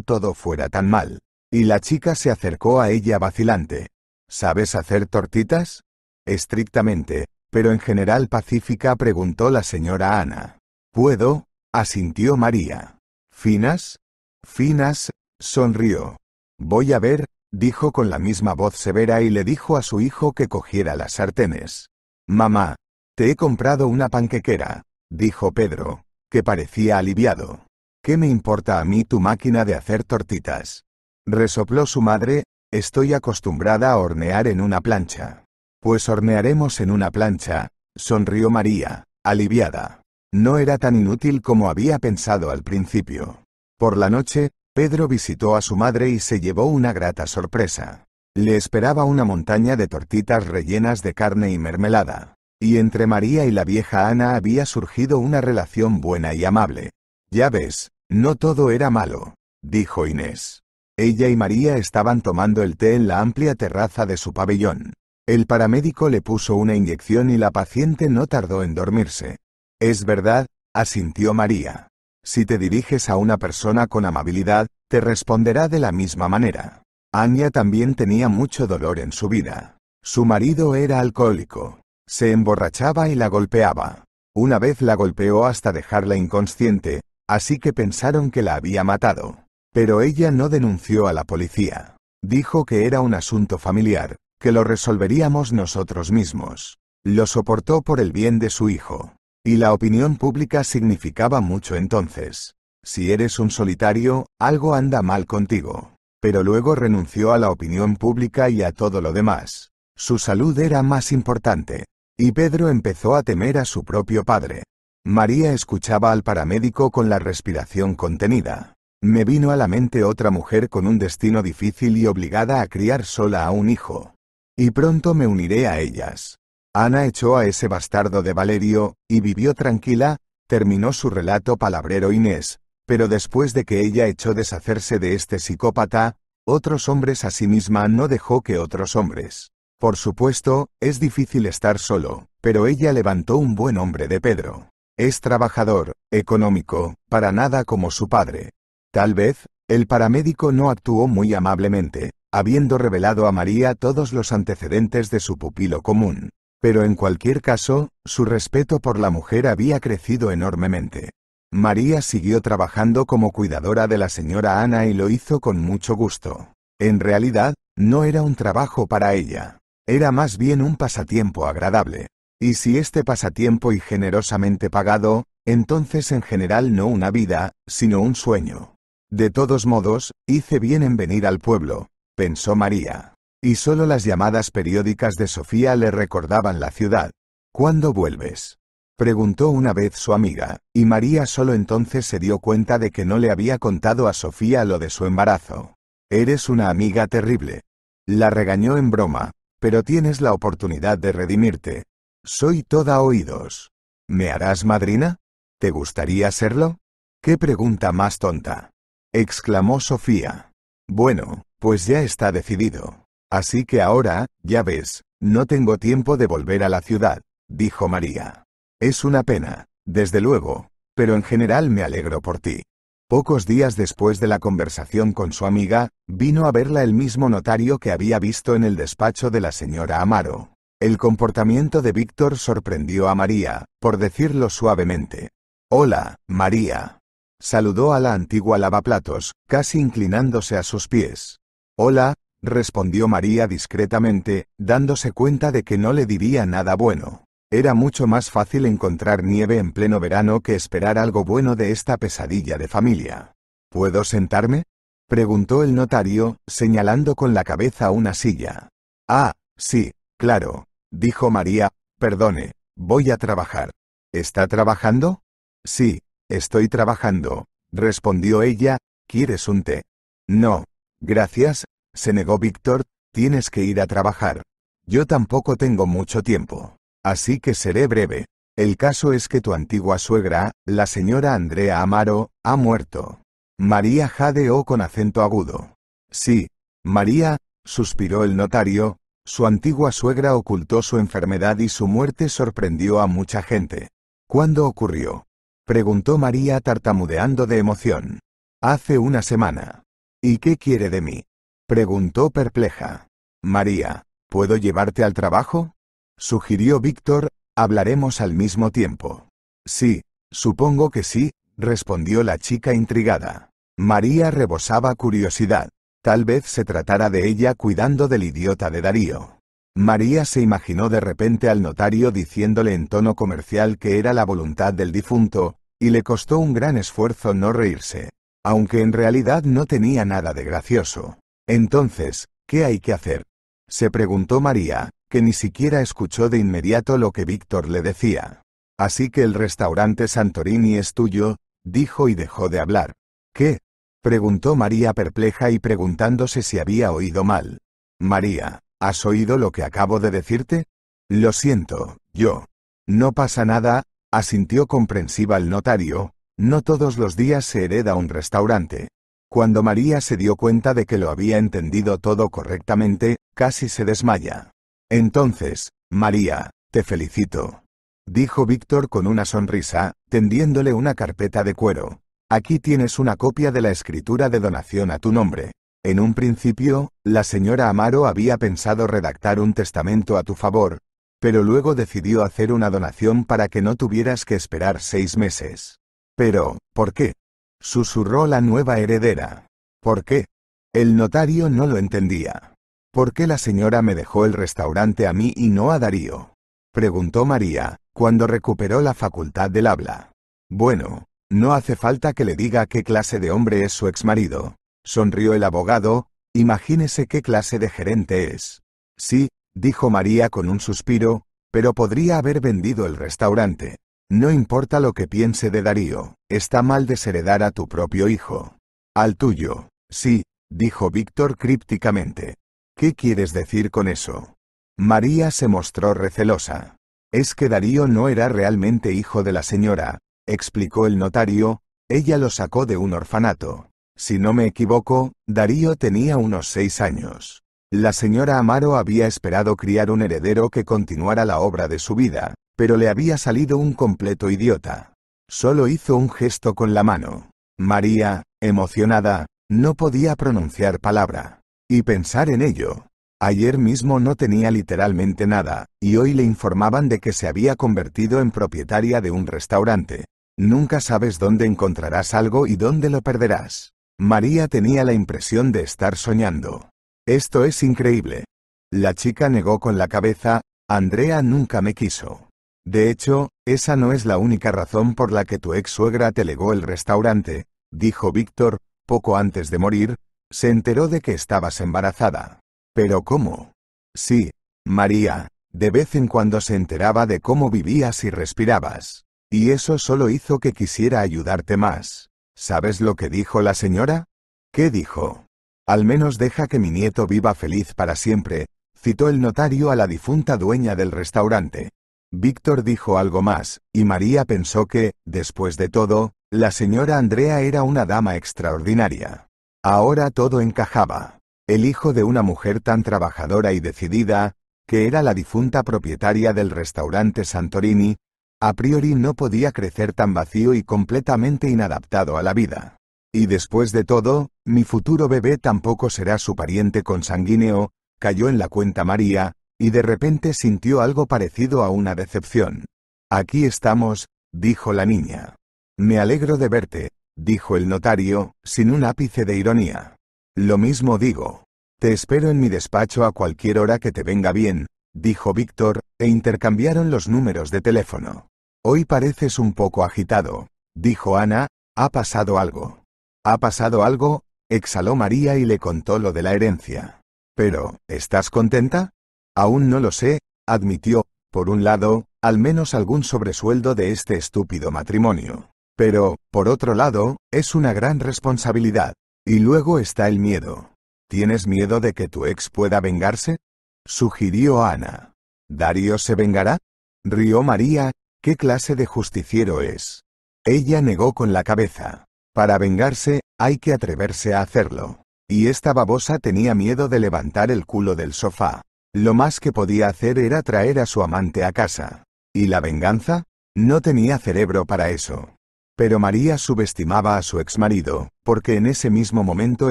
Speaker 1: todo fuera tan mal. Y la chica se acercó a ella vacilante. ¿Sabes hacer tortitas? Estrictamente, pero en general pacífica preguntó la señora Ana. ¿Puedo? asintió María. ¿Finas? Finas, sonrió. Voy a ver, dijo con la misma voz severa y le dijo a su hijo que cogiera las sartenes. Mamá, te he comprado una panquequera, dijo Pedro, que parecía aliviado. ¿Qué me importa a mí tu máquina de hacer tortitas? Resopló su madre, estoy acostumbrada a hornear en una plancha. Pues hornearemos en una plancha, sonrió María, aliviada. No era tan inútil como había pensado al principio. Por la noche, Pedro visitó a su madre y se llevó una grata sorpresa. Le esperaba una montaña de tortitas rellenas de carne y mermelada. Y entre María y la vieja Ana había surgido una relación buena y amable. Ya ves, no todo era malo, dijo Inés. Ella y María estaban tomando el té en la amplia terraza de su pabellón. El paramédico le puso una inyección y la paciente no tardó en dormirse. Es verdad, asintió María. Si te diriges a una persona con amabilidad, te responderá de la misma manera. Anya también tenía mucho dolor en su vida. Su marido era alcohólico. Se emborrachaba y la golpeaba. Una vez la golpeó hasta dejarla inconsciente, así que pensaron que la había matado. Pero ella no denunció a la policía. Dijo que era un asunto familiar, que lo resolveríamos nosotros mismos. Lo soportó por el bien de su hijo. Y la opinión pública significaba mucho entonces. Si eres un solitario, algo anda mal contigo. Pero luego renunció a la opinión pública y a todo lo demás. Su salud era más importante. Y Pedro empezó a temer a su propio padre. María escuchaba al paramédico con la respiración contenida. Me vino a la mente otra mujer con un destino difícil y obligada a criar sola a un hijo. Y pronto me uniré a ellas. Ana echó a ese bastardo de Valerio, y vivió tranquila, terminó su relato palabrero Inés, pero después de que ella echó deshacerse de este psicópata, otros hombres a sí misma no dejó que otros hombres por supuesto, es difícil estar solo, pero ella levantó un buen hombre de Pedro. Es trabajador, económico, para nada como su padre. Tal vez, el paramédico no actuó muy amablemente, habiendo revelado a María todos los antecedentes de su pupilo común. Pero en cualquier caso, su respeto por la mujer había crecido enormemente. María siguió trabajando como cuidadora de la señora Ana y lo hizo con mucho gusto. En realidad, no era un trabajo para ella. Era más bien un pasatiempo agradable. Y si este pasatiempo y generosamente pagado, entonces en general no una vida, sino un sueño. De todos modos, hice bien en venir al pueblo, pensó María. Y solo las llamadas periódicas de Sofía le recordaban la ciudad. ¿Cuándo vuelves? preguntó una vez su amiga, y María solo entonces se dio cuenta de que no le había contado a Sofía lo de su embarazo. Eres una amiga terrible. La regañó en broma, pero tienes la oportunidad de redimirte. Soy toda oídos. ¿Me harás madrina? ¿Te gustaría serlo? ¡Qué pregunta más tonta! exclamó Sofía. Bueno, pues ya está decidido. Así que ahora, ya ves, no tengo tiempo de volver a la ciudad, dijo María. Es una pena, desde luego, pero en general me alegro por ti. Pocos días después de la conversación con su amiga, vino a verla el mismo notario que había visto en el despacho de la señora Amaro. El comportamiento de Víctor sorprendió a María, por decirlo suavemente. Hola, María. Saludó a la antigua lavaplatos, casi inclinándose a sus pies. Hola, respondió María discretamente, dándose cuenta de que no le diría nada bueno. Era mucho más fácil encontrar nieve en pleno verano que esperar algo bueno de esta pesadilla de familia. ¿Puedo sentarme? preguntó el notario, señalando con la cabeza una silla. Ah, sí, claro, dijo María, perdone, voy a trabajar. ¿Está trabajando? Sí, estoy trabajando, respondió ella, ¿quieres un té? No, gracias, se negó Víctor, tienes que ir a trabajar. Yo tampoco tengo mucho tiempo. Así que seré breve. El caso es que tu antigua suegra, la señora Andrea Amaro, ha muerto. María jadeó con acento agudo. Sí, María, suspiró el notario, su antigua suegra ocultó su enfermedad y su muerte sorprendió a mucha gente. ¿Cuándo ocurrió? preguntó María tartamudeando de emoción. Hace una semana. ¿Y qué quiere de mí? preguntó perpleja. María, ¿puedo llevarte al trabajo? sugirió Víctor, hablaremos al mismo tiempo. Sí, supongo que sí, respondió la chica intrigada. María rebosaba curiosidad. Tal vez se tratara de ella cuidando del idiota de Darío. María se imaginó de repente al notario diciéndole en tono comercial que era la voluntad del difunto, y le costó un gran esfuerzo no reírse, aunque en realidad no tenía nada de gracioso. Entonces, ¿qué hay que hacer? se preguntó María, que ni siquiera escuchó de inmediato lo que Víctor le decía. Así que el restaurante Santorini es tuyo, dijo y dejó de hablar. ¿Qué? preguntó María perpleja y preguntándose si había oído mal. María, ¿has oído lo que acabo de decirte? Lo siento, yo. No pasa nada, asintió comprensiva el notario, no todos los días se hereda un restaurante. Cuando María se dio cuenta de que lo había entendido todo correctamente, casi se desmaya. Entonces, María, te felicito. Dijo Víctor con una sonrisa, tendiéndole una carpeta de cuero. Aquí tienes una copia de la escritura de donación a tu nombre. En un principio, la señora Amaro había pensado redactar un testamento a tu favor, pero luego decidió hacer una donación para que no tuvieras que esperar seis meses. Pero, ¿por qué? Susurró la nueva heredera. ¿Por qué? El notario no lo entendía. ¿Por qué la señora me dejó el restaurante a mí y no a Darío? preguntó María, cuando recuperó la facultad del habla. Bueno, no hace falta que le diga qué clase de hombre es su exmarido, sonrió el abogado, imagínese qué clase de gerente es. Sí, dijo María con un suspiro, pero podría haber vendido el restaurante. No importa lo que piense de Darío, está mal desheredar a tu propio hijo. Al tuyo, sí, dijo Víctor crípticamente. ¿Qué quieres decir con eso? María se mostró recelosa. Es que Darío no era realmente hijo de la señora, explicó el notario, ella lo sacó de un orfanato. Si no me equivoco, Darío tenía unos seis años. La señora Amaro había esperado criar un heredero que continuara la obra de su vida, pero le había salido un completo idiota. Solo hizo un gesto con la mano. María, emocionada, no podía pronunciar palabra. Y pensar en ello. Ayer mismo no tenía literalmente nada, y hoy le informaban de que se había convertido en propietaria de un restaurante. Nunca sabes dónde encontrarás algo y dónde lo perderás. María tenía la impresión de estar soñando. Esto es increíble. La chica negó con la cabeza, Andrea nunca me quiso. De hecho, esa no es la única razón por la que tu ex suegra te legó el restaurante, dijo Víctor, poco antes de morir, se enteró de que estabas embarazada. ¿Pero cómo? Sí, María, de vez en cuando se enteraba de cómo vivías y respirabas. Y eso solo hizo que quisiera ayudarte más. ¿Sabes lo que dijo la señora? ¿Qué dijo? Al menos deja que mi nieto viva feliz para siempre, citó el notario a la difunta dueña del restaurante. Víctor dijo algo más, y María pensó que, después de todo, la señora Andrea era una dama extraordinaria. Ahora todo encajaba. El hijo de una mujer tan trabajadora y decidida, que era la difunta propietaria del restaurante Santorini, a priori no podía crecer tan vacío y completamente inadaptado a la vida. Y después de todo, mi futuro bebé tampoco será su pariente consanguíneo, cayó en la cuenta María, y de repente sintió algo parecido a una decepción. Aquí estamos, dijo la niña. Me alegro de verte, dijo el notario, sin un ápice de ironía. Lo mismo digo. Te espero en mi despacho a cualquier hora que te venga bien, dijo Víctor, e intercambiaron los números de teléfono. Hoy pareces un poco agitado, dijo Ana, ha pasado algo. ¿Ha pasado algo? exhaló María y le contó lo de la herencia. Pero, ¿estás contenta? Aún no lo sé, admitió, por un lado, al menos algún sobresueldo de este estúpido matrimonio. Pero, por otro lado, es una gran responsabilidad. Y luego está el miedo. ¿Tienes miedo de que tu ex pueda vengarse? Sugirió Ana. «¿Dario se vengará? Rió María, ¿qué clase de justiciero es? Ella negó con la cabeza. Para vengarse, hay que atreverse a hacerlo. Y esta babosa tenía miedo de levantar el culo del sofá. Lo más que podía hacer era traer a su amante a casa. ¿Y la venganza? No tenía cerebro para eso. Pero María subestimaba a su exmarido, porque en ese mismo momento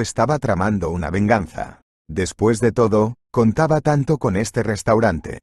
Speaker 1: estaba tramando una venganza. Después de todo, contaba tanto con este restaurante.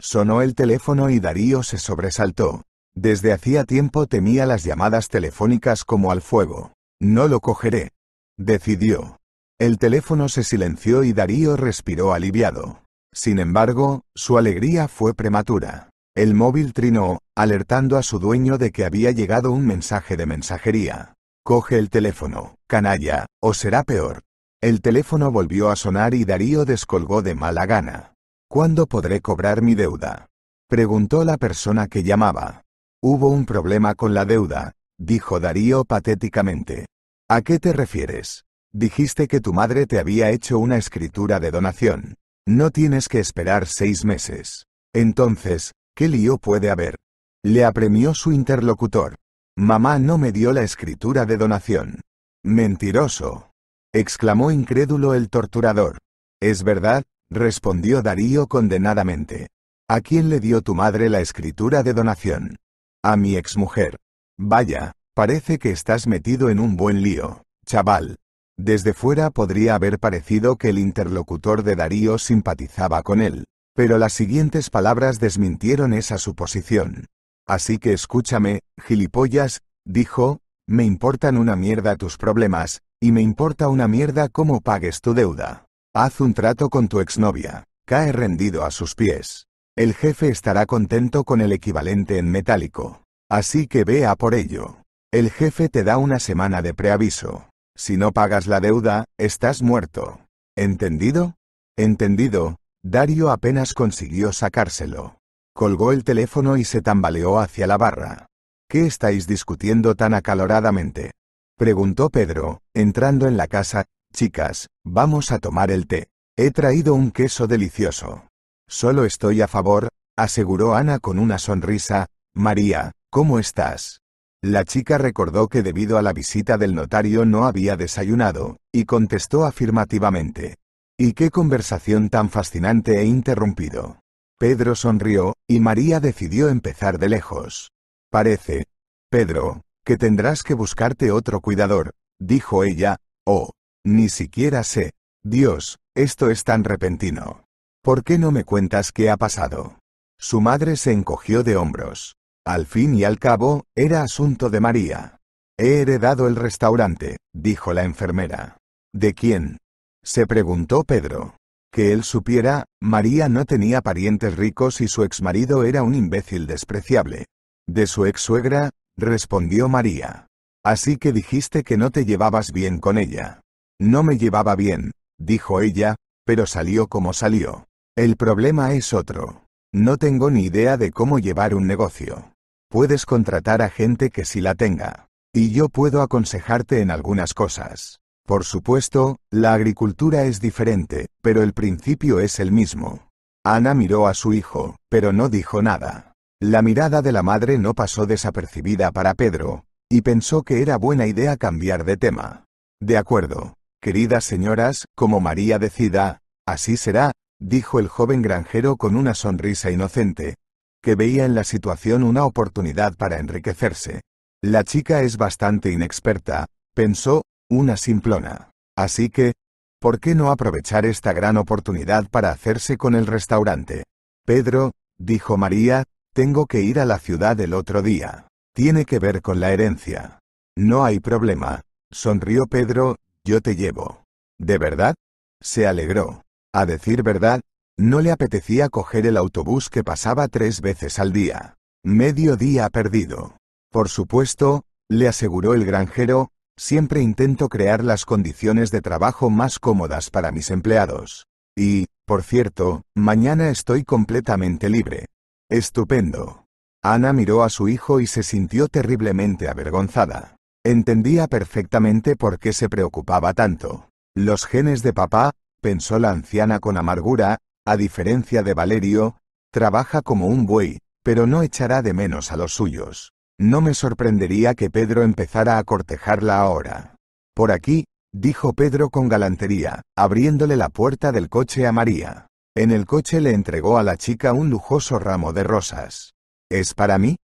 Speaker 1: Sonó el teléfono y Darío se sobresaltó. Desde hacía tiempo temía las llamadas telefónicas como al fuego. No lo cogeré. Decidió. El teléfono se silenció y Darío respiró aliviado. Sin embargo, su alegría fue prematura. El móvil trinó, alertando a su dueño de que había llegado un mensaje de mensajería. Coge el teléfono, canalla, o será peor. El teléfono volvió a sonar y Darío descolgó de mala gana. ¿Cuándo podré cobrar mi deuda? Preguntó la persona que llamaba. Hubo un problema con la deuda, dijo Darío patéticamente. ¿A qué te refieres? Dijiste que tu madre te había hecho una escritura de donación. No tienes que esperar seis meses. Entonces, ¿Qué lío puede haber? Le apremió su interlocutor. Mamá no me dio la escritura de donación. Mentiroso. exclamó incrédulo el torturador. Es verdad, respondió Darío condenadamente. ¿A quién le dio tu madre la escritura de donación? A mi exmujer. Vaya, parece que estás metido en un buen lío, chaval. Desde fuera podría haber parecido que el interlocutor de Darío simpatizaba con él, pero las siguientes palabras desmintieron esa suposición. Así que escúchame, gilipollas, dijo, me importan una mierda tus problemas, y me importa una mierda cómo pagues tu deuda. Haz un trato con tu exnovia, cae rendido a sus pies. El jefe estará contento con el equivalente en metálico. Así que vea por ello. El jefe te da una semana de preaviso. Si no pagas la deuda, estás muerto. ¿Entendido? Entendido, Dario apenas consiguió sacárselo. Colgó el teléfono y se tambaleó hacia la barra. ¿Qué estáis discutiendo tan acaloradamente? Preguntó Pedro, entrando en la casa. Chicas, vamos a tomar el té. He traído un queso delicioso. Solo estoy a favor, aseguró Ana con una sonrisa. María, ¿cómo estás? La chica recordó que debido a la visita del notario no había desayunado, y contestó afirmativamente. Y qué conversación tan fascinante e interrumpido. Pedro sonrió, y María decidió empezar de lejos. Parece, Pedro, que tendrás que buscarte otro cuidador, dijo ella, oh, ni siquiera sé. Dios, esto es tan repentino. ¿Por qué no me cuentas qué ha pasado? Su madre se encogió de hombros. Al fin y al cabo, era asunto de María. He heredado el restaurante, dijo la enfermera. ¿De quién? se preguntó Pedro. Que él supiera, María no tenía parientes ricos y su exmarido era un imbécil despreciable. De su ex suegra, respondió María. Así que dijiste que no te llevabas bien con ella. No me llevaba bien, dijo ella, pero salió como salió. El problema es otro. No tengo ni idea de cómo llevar un negocio. Puedes contratar a gente que sí la tenga. Y yo puedo aconsejarte en algunas cosas. Por supuesto, la agricultura es diferente, pero el principio es el mismo. Ana miró a su hijo, pero no dijo nada. La mirada de la madre no pasó desapercibida para Pedro, y pensó que era buena idea cambiar de tema. De acuerdo, queridas señoras, como María decida, así será, dijo el joven granjero con una sonrisa inocente, que veía en la situación una oportunidad para enriquecerse. La chica es bastante inexperta, pensó, una simplona. Así que, ¿por qué no aprovechar esta gran oportunidad para hacerse con el restaurante? Pedro, dijo María, tengo que ir a la ciudad el otro día. Tiene que ver con la herencia. No hay problema, sonrió Pedro, yo te llevo. ¿De verdad? Se alegró. A decir verdad, no le apetecía coger el autobús que pasaba tres veces al día. Medio día perdido. Por supuesto, le aseguró el granjero, Siempre intento crear las condiciones de trabajo más cómodas para mis empleados. Y, por cierto, mañana estoy completamente libre. Estupendo. Ana miró a su hijo y se sintió terriblemente avergonzada. Entendía perfectamente por qué se preocupaba tanto. Los genes de papá, pensó la anciana con amargura, a diferencia de Valerio, trabaja como un buey, pero no echará de menos a los suyos. No me sorprendería que Pedro empezara a cortejarla ahora. Por aquí, dijo Pedro con galantería, abriéndole la puerta del coche a María. En el coche le entregó a la chica un lujoso ramo de rosas. ¿Es para mí?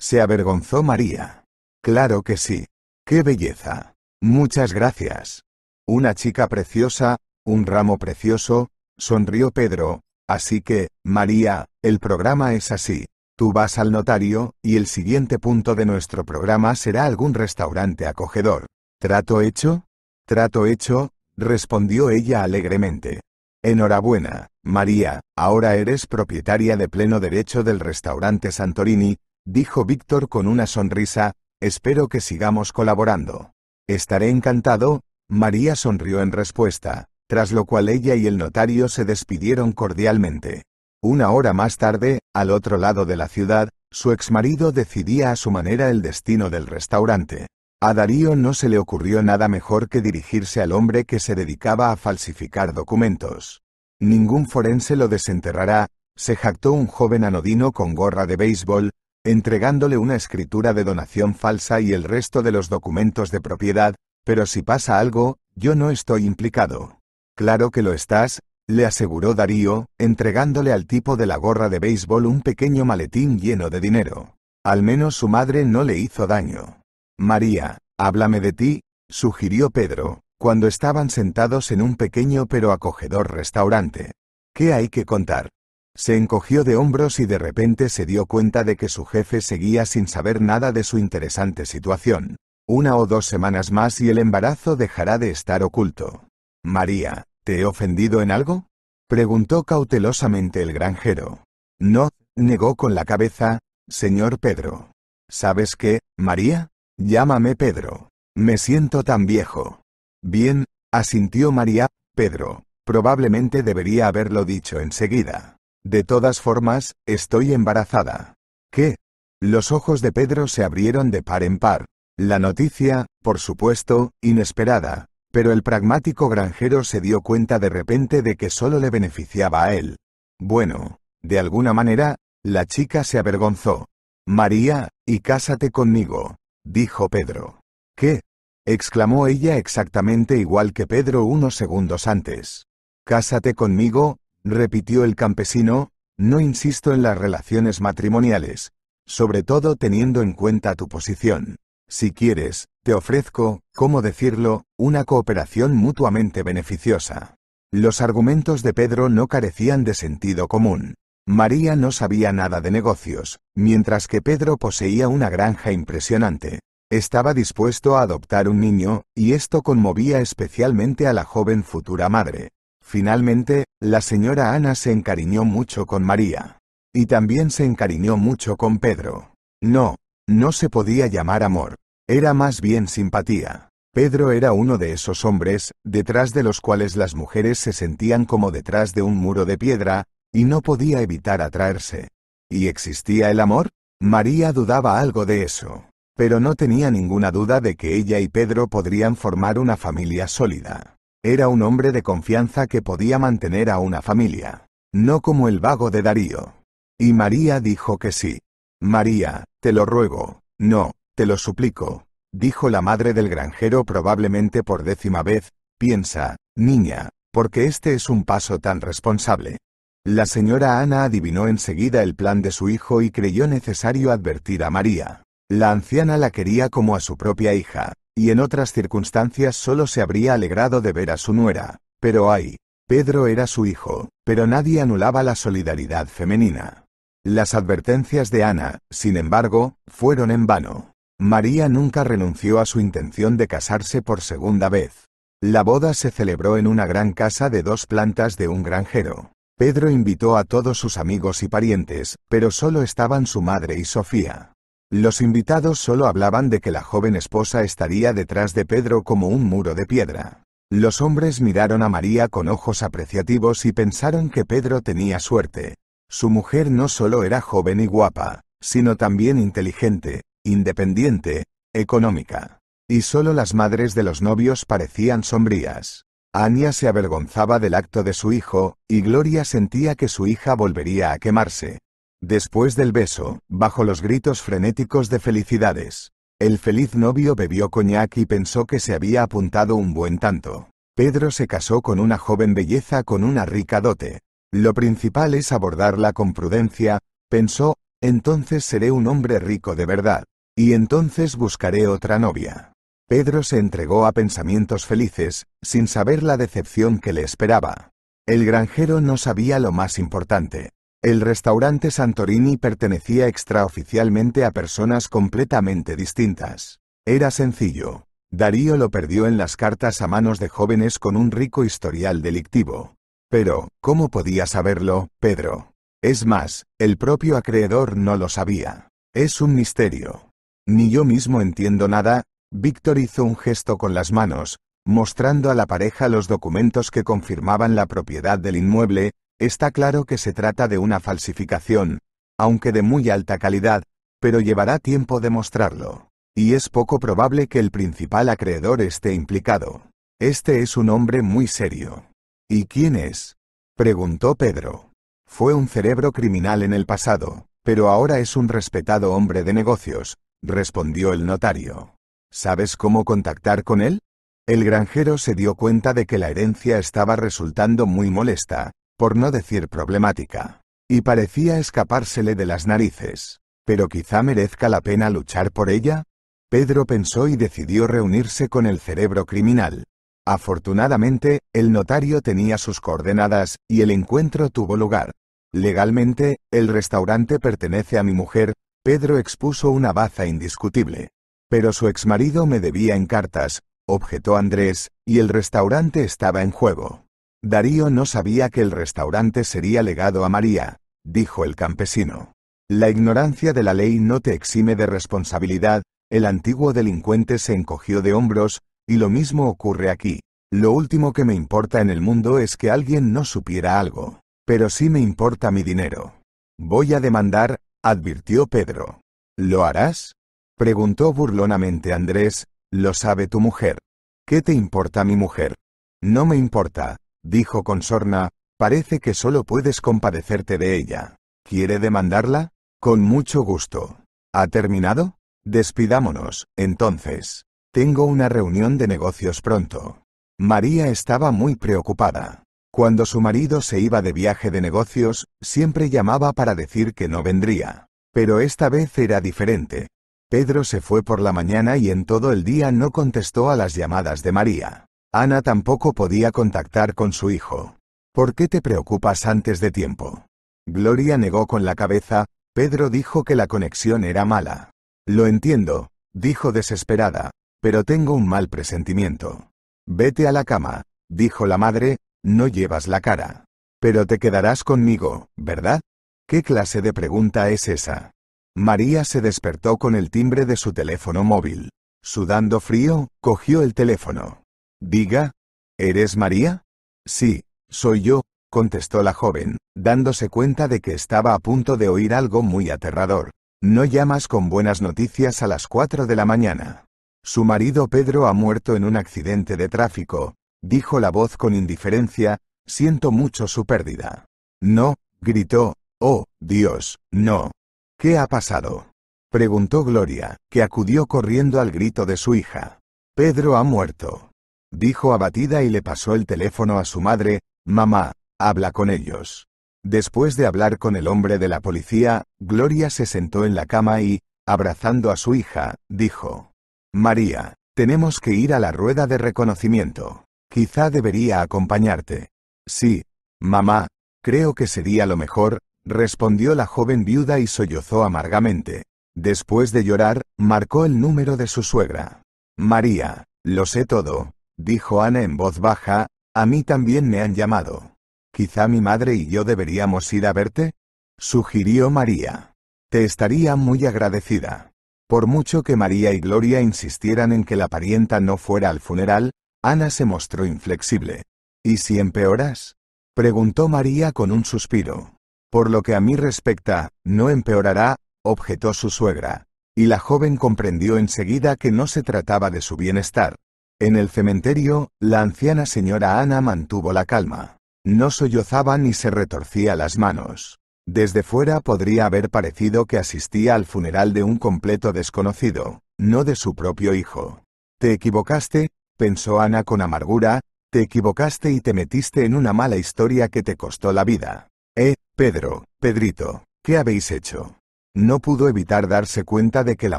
Speaker 1: Se avergonzó María. Claro que sí. ¡Qué belleza! Muchas gracias. Una chica preciosa, un ramo precioso, sonrió Pedro. Así que, María, el programa es así, tú vas al notario, y el siguiente punto de nuestro programa será algún restaurante acogedor. ¿Trato hecho? Trato hecho, respondió ella alegremente. Enhorabuena, María, ahora eres propietaria de pleno derecho del restaurante Santorini, dijo Víctor con una sonrisa, espero que sigamos colaborando. Estaré encantado, María sonrió en respuesta, tras lo cual ella y el notario se despidieron cordialmente. Una hora más tarde, al otro lado de la ciudad, su exmarido decidía a su manera el destino del restaurante. A Darío no se le ocurrió nada mejor que dirigirse al hombre que se dedicaba a falsificar documentos. Ningún forense lo desenterrará, se jactó un joven anodino con gorra de béisbol, entregándole una escritura de donación falsa y el resto de los documentos de propiedad, pero si pasa algo, yo no estoy implicado. Claro que lo estás, le aseguró Darío, entregándole al tipo de la gorra de béisbol un pequeño maletín lleno de dinero. Al menos su madre no le hizo daño. María, háblame de ti, sugirió Pedro, cuando estaban sentados en un pequeño pero acogedor restaurante. ¿Qué hay que contar? Se encogió de hombros y de repente se dio cuenta de que su jefe seguía sin saber nada de su interesante situación. Una o dos semanas más y el embarazo dejará de estar oculto. María, ¿Te he ofendido en algo? preguntó cautelosamente el granjero. No, negó con la cabeza, señor Pedro. ¿Sabes qué, María? Llámame Pedro. Me siento tan viejo. Bien, asintió María, Pedro. Probablemente debería haberlo dicho enseguida. De todas formas, estoy embarazada. ¿Qué? Los ojos de Pedro se abrieron de par en par. La noticia, por supuesto, inesperada, pero el pragmático granjero se dio cuenta de repente de que solo le beneficiaba a él. Bueno, de alguna manera, la chica se avergonzó. María, y cásate conmigo, dijo Pedro. ¿Qué? exclamó ella exactamente igual que Pedro unos segundos antes. Cásate conmigo, repitió el campesino, no insisto en las relaciones matrimoniales, sobre todo teniendo en cuenta tu posición. Si quieres, te ofrezco, ¿cómo decirlo?, una cooperación mutuamente beneficiosa. Los argumentos de Pedro no carecían de sentido común. María no sabía nada de negocios, mientras que Pedro poseía una granja impresionante. Estaba dispuesto a adoptar un niño, y esto conmovía especialmente a la joven futura madre. Finalmente, la señora Ana se encariñó mucho con María. Y también se encariñó mucho con Pedro. No, no se podía llamar amor. Era más bien simpatía. Pedro era uno de esos hombres, detrás de los cuales las mujeres se sentían como detrás de un muro de piedra, y no podía evitar atraerse. ¿Y existía el amor? María dudaba algo de eso, pero no tenía ninguna duda de que ella y Pedro podrían formar una familia sólida. Era un hombre de confianza que podía mantener a una familia, no como el vago de Darío. Y María dijo que sí. María, te lo ruego, no, te lo suplico, dijo la madre del granjero probablemente por décima vez, piensa, niña, porque este es un paso tan responsable. La señora Ana adivinó enseguida el plan de su hijo y creyó necesario advertir a María. La anciana la quería como a su propia hija, y en otras circunstancias solo se habría alegrado de ver a su nuera, pero ay, Pedro era su hijo, pero nadie anulaba la solidaridad femenina. Las advertencias de Ana, sin embargo, fueron en vano. María nunca renunció a su intención de casarse por segunda vez. La boda se celebró en una gran casa de dos plantas de un granjero. Pedro invitó a todos sus amigos y parientes, pero solo estaban su madre y Sofía. Los invitados solo hablaban de que la joven esposa estaría detrás de Pedro como un muro de piedra. Los hombres miraron a María con ojos apreciativos y pensaron que Pedro tenía suerte. Su mujer no solo era joven y guapa, sino también inteligente, independiente, económica. Y solo las madres de los novios parecían sombrías. Ania se avergonzaba del acto de su hijo, y Gloria sentía que su hija volvería a quemarse. Después del beso, bajo los gritos frenéticos de felicidades, el feliz novio bebió coñac y pensó que se había apuntado un buen tanto. Pedro se casó con una joven belleza con una rica dote. Lo principal es abordarla con prudencia, pensó, entonces seré un hombre rico de verdad, y entonces buscaré otra novia. Pedro se entregó a pensamientos felices, sin saber la decepción que le esperaba. El granjero no sabía lo más importante. El restaurante Santorini pertenecía extraoficialmente a personas completamente distintas. Era sencillo. Darío lo perdió en las cartas a manos de jóvenes con un rico historial delictivo. Pero, ¿cómo podía saberlo, Pedro? Es más, el propio acreedor no lo sabía. Es un misterio. Ni yo mismo entiendo nada, Víctor hizo un gesto con las manos, mostrando a la pareja los documentos que confirmaban la propiedad del inmueble, está claro que se trata de una falsificación, aunque de muy alta calidad, pero llevará tiempo demostrarlo. Y es poco probable que el principal acreedor esté implicado. Este es un hombre muy serio. ¿Y quién es? preguntó Pedro. Fue un cerebro criminal en el pasado, pero ahora es un respetado hombre de negocios, respondió el notario. ¿Sabes cómo contactar con él? El granjero se dio cuenta de que la herencia estaba resultando muy molesta, por no decir problemática, y parecía escapársele de las narices. Pero quizá merezca la pena luchar por ella. Pedro pensó y decidió reunirse con el cerebro criminal. Afortunadamente, el notario tenía sus coordenadas, y el encuentro tuvo lugar. Legalmente, el restaurante pertenece a mi mujer, Pedro expuso una baza indiscutible. Pero su exmarido me debía en cartas, objetó Andrés, y el restaurante estaba en juego. Darío no sabía que el restaurante sería legado a María, dijo el campesino. La ignorancia de la ley no te exime de responsabilidad, el antiguo delincuente se encogió de hombros, y lo mismo ocurre aquí. Lo último que me importa en el mundo es que alguien no supiera algo. Pero sí me importa mi dinero. Voy a demandar, advirtió Pedro. ¿Lo harás? preguntó burlonamente Andrés, lo sabe tu mujer. ¿Qué te importa mi mujer? No me importa, dijo con sorna, parece que solo puedes compadecerte de ella. ¿Quiere demandarla? Con mucho gusto. ¿Ha terminado? Despidámonos, entonces. Tengo una reunión de negocios pronto. María estaba muy preocupada. Cuando su marido se iba de viaje de negocios, siempre llamaba para decir que no vendría. Pero esta vez era diferente. Pedro se fue por la mañana y en todo el día no contestó a las llamadas de María. Ana tampoco podía contactar con su hijo. ¿Por qué te preocupas antes de tiempo? Gloria negó con la cabeza, Pedro dijo que la conexión era mala. Lo entiendo, dijo desesperada, pero tengo un mal presentimiento. Vete a la cama, dijo la madre, no llevas la cara. Pero te quedarás conmigo, ¿verdad? ¿Qué clase de pregunta es esa? María se despertó con el timbre de su teléfono móvil. Sudando frío, cogió el teléfono. Diga, ¿eres María? Sí, soy yo, contestó la joven, dándose cuenta de que estaba a punto de oír algo muy aterrador. No llamas con buenas noticias a las 4 de la mañana. Su marido Pedro ha muerto en un accidente de tráfico, dijo la voz con indiferencia, siento mucho su pérdida. No, gritó, oh, Dios, no. ¿Qué ha pasado? preguntó Gloria, que acudió corriendo al grito de su hija. Pedro ha muerto. Dijo abatida y le pasó el teléfono a su madre, mamá, habla con ellos. Después de hablar con el hombre de la policía, Gloria se sentó en la cama y, abrazando a su hija, dijo. María, tenemos que ir a la rueda de reconocimiento. Quizá debería acompañarte. Sí, mamá, creo que sería lo mejor, respondió la joven viuda y sollozó amargamente. Después de llorar, marcó el número de su suegra. María, lo sé todo, dijo Ana en voz baja, a mí también me han llamado. Quizá mi madre y yo deberíamos ir a verte? sugirió María. Te estaría muy agradecida. Por mucho que María y Gloria insistieran en que la parienta no fuera al funeral, Ana se mostró inflexible. ¿Y si empeoras? preguntó María con un suspiro. Por lo que a mí respecta, no empeorará, objetó su suegra. Y la joven comprendió enseguida que no se trataba de su bienestar. En el cementerio, la anciana señora Ana mantuvo la calma. No sollozaba ni se retorcía las manos. Desde fuera podría haber parecido que asistía al funeral de un completo desconocido, no de su propio hijo. Te equivocaste, pensó Ana con amargura, te equivocaste y te metiste en una mala historia que te costó la vida. Eh, Pedro, Pedrito, ¿qué habéis hecho? No pudo evitar darse cuenta de que la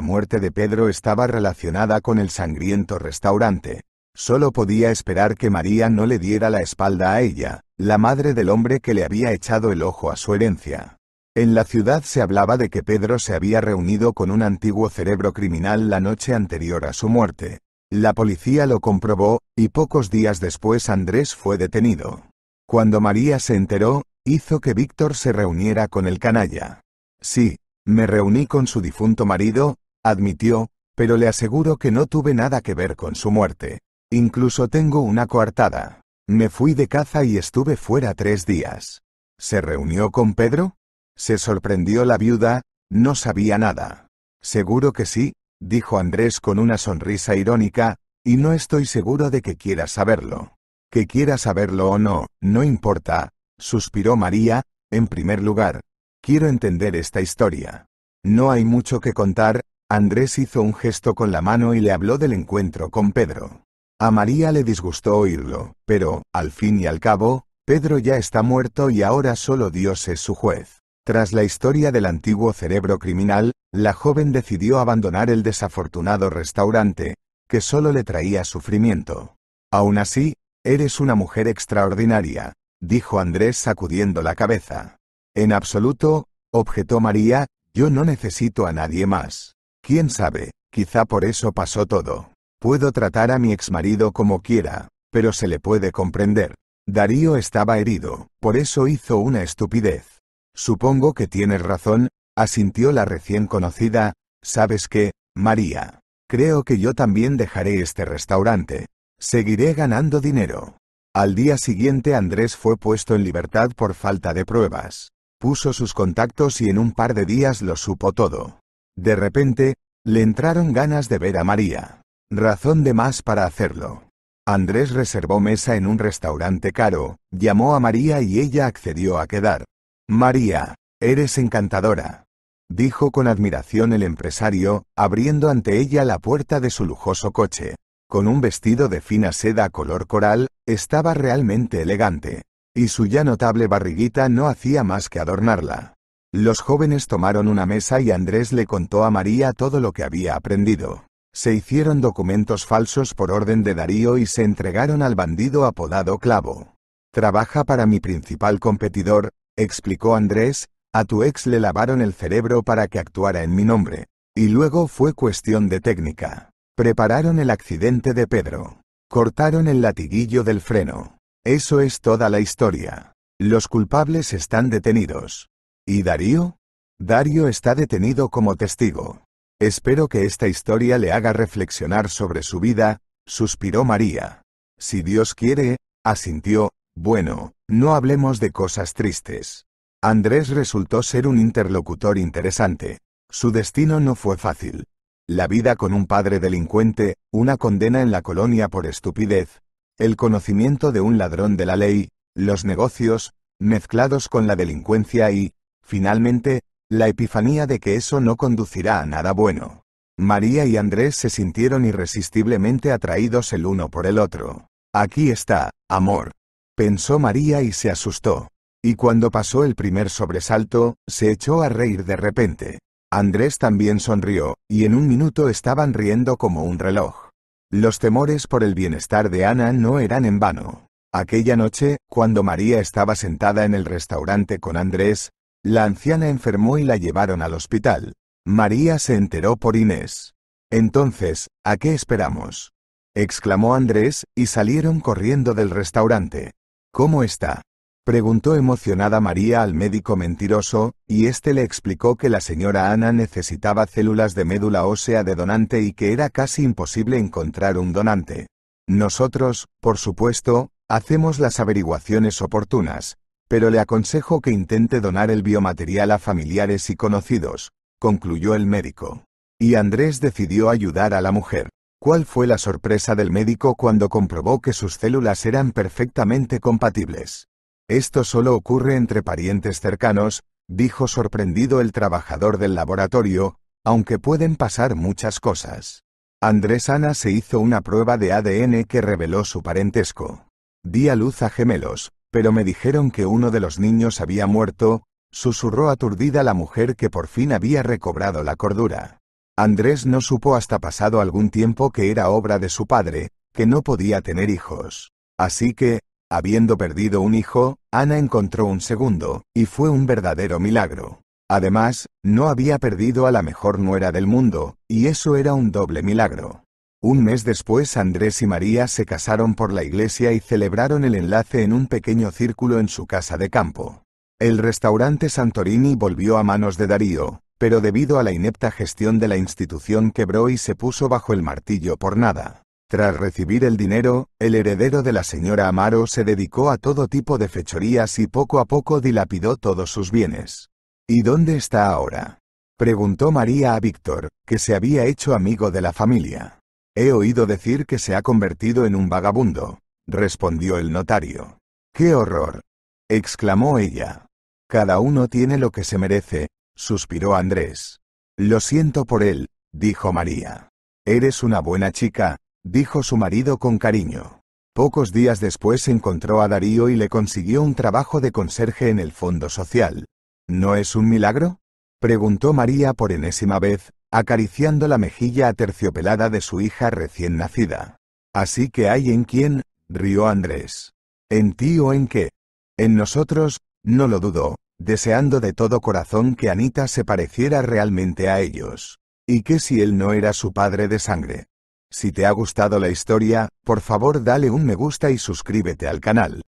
Speaker 1: muerte de Pedro estaba relacionada con el sangriento restaurante. Solo podía esperar que María no le diera la espalda a ella, la madre del hombre que le había echado el ojo a su herencia. En la ciudad se hablaba de que Pedro se había reunido con un antiguo cerebro criminal la noche anterior a su muerte, la policía lo comprobó, y pocos días después Andrés fue detenido. Cuando María se enteró, hizo que Víctor se reuniera con el canalla. Sí, me reuní con su difunto marido, admitió, pero le aseguro que no tuve nada que ver con su muerte. Incluso tengo una coartada. Me fui de caza y estuve fuera tres días. ¿Se reunió con Pedro? Se sorprendió la viuda, no sabía nada. Seguro que sí, dijo Andrés con una sonrisa irónica, y no estoy seguro de que quiera saberlo. Que quiera saberlo o no, no importa, suspiró María, en primer lugar, quiero entender esta historia. No hay mucho que contar, Andrés hizo un gesto con la mano y le habló del encuentro con Pedro. A María le disgustó oírlo, pero, al fin y al cabo, Pedro ya está muerto y ahora solo Dios es su juez. Tras la historia del antiguo cerebro criminal, la joven decidió abandonar el desafortunado restaurante, que solo le traía sufrimiento. Aún así, eres una mujer extraordinaria, dijo Andrés sacudiendo la cabeza. En absoluto, objetó María, yo no necesito a nadie más. Quién sabe, quizá por eso pasó todo. Puedo tratar a mi exmarido como quiera, pero se le puede comprender. Darío estaba herido, por eso hizo una estupidez. Supongo que tienes razón, asintió la recién conocida, ¿sabes qué, María? Creo que yo también dejaré este restaurante. Seguiré ganando dinero. Al día siguiente Andrés fue puesto en libertad por falta de pruebas. Puso sus contactos y en un par de días lo supo todo. De repente, le entraron ganas de ver a María. Razón de más para hacerlo. Andrés reservó mesa en un restaurante caro, llamó a María y ella accedió a quedar. María, Eres encantadora. Dijo con admiración el empresario, abriendo ante ella la puerta de su lujoso coche. Con un vestido de fina seda color coral, estaba realmente elegante. Y su ya notable barriguita no hacía más que adornarla. Los jóvenes tomaron una mesa y Andrés le contó a María todo lo que había aprendido. Se hicieron documentos falsos por orden de Darío y se entregaron al bandido apodado Clavo. Trabaja para mi principal competidor, explicó Andrés, a tu ex le lavaron el cerebro para que actuara en mi nombre. Y luego fue cuestión de técnica. Prepararon el accidente de Pedro. Cortaron el latiguillo del freno. Eso es toda la historia. Los culpables están detenidos. ¿Y Darío? Darío está detenido como testigo. Espero que esta historia le haga reflexionar sobre su vida, suspiró María. Si Dios quiere, asintió, bueno, no hablemos de cosas tristes. Andrés resultó ser un interlocutor interesante. Su destino no fue fácil. La vida con un padre delincuente, una condena en la colonia por estupidez, el conocimiento de un ladrón de la ley, los negocios, mezclados con la delincuencia y, finalmente, la epifanía de que eso no conducirá a nada bueno. María y Andrés se sintieron irresistiblemente atraídos el uno por el otro. Aquí está, amor. Pensó María y se asustó. Y cuando pasó el primer sobresalto, se echó a reír de repente. Andrés también sonrió, y en un minuto estaban riendo como un reloj. Los temores por el bienestar de Ana no eran en vano. Aquella noche, cuando María estaba sentada en el restaurante con Andrés, la anciana enfermó y la llevaron al hospital. María se enteró por Inés. Entonces, ¿a qué esperamos? exclamó Andrés, y salieron corriendo del restaurante. ¿Cómo está? Preguntó emocionada María al médico mentiroso, y este le explicó que la señora Ana necesitaba células de médula ósea de donante y que era casi imposible encontrar un donante. Nosotros, por supuesto, hacemos las averiguaciones oportunas, pero le aconsejo que intente donar el biomaterial a familiares y conocidos, concluyó el médico. Y Andrés decidió ayudar a la mujer. ¿Cuál fue la sorpresa del médico cuando comprobó que sus células eran perfectamente compatibles? Esto solo ocurre entre parientes cercanos, dijo sorprendido el trabajador del laboratorio, aunque pueden pasar muchas cosas. Andrés Ana se hizo una prueba de ADN que reveló su parentesco. Di a luz a gemelos, pero me dijeron que uno de los niños había muerto, susurró aturdida la mujer que por fin había recobrado la cordura. Andrés no supo hasta pasado algún tiempo que era obra de su padre, que no podía tener hijos. Así que, Habiendo perdido un hijo, Ana encontró un segundo, y fue un verdadero milagro. Además, no había perdido a la mejor nuera del mundo, y eso era un doble milagro. Un mes después Andrés y María se casaron por la iglesia y celebraron el enlace en un pequeño círculo en su casa de campo. El restaurante Santorini volvió a manos de Darío, pero debido a la inepta gestión de la institución quebró y se puso bajo el martillo por nada. Tras recibir el dinero, el heredero de la señora Amaro se dedicó a todo tipo de fechorías y poco a poco dilapidó todos sus bienes. ¿Y dónde está ahora? preguntó María a Víctor, que se había hecho amigo de la familia. He oído decir que se ha convertido en un vagabundo, respondió el notario. ¡Qué horror! exclamó ella. Cada uno tiene lo que se merece, suspiró Andrés. Lo siento por él, dijo María. Eres una buena chica, dijo su marido con cariño. Pocos días después encontró a Darío y le consiguió un trabajo de conserje en el Fondo Social. ¿No es un milagro? preguntó María por enésima vez, acariciando la mejilla aterciopelada de su hija recién nacida. Así que hay en quién, rió Andrés. ¿En ti o en qué? En nosotros, no lo dudo, deseando de todo corazón que Anita se pareciera realmente a ellos. ¿Y qué si él no era su padre de sangre? Si te ha gustado la historia, por favor dale un me gusta y suscríbete al canal.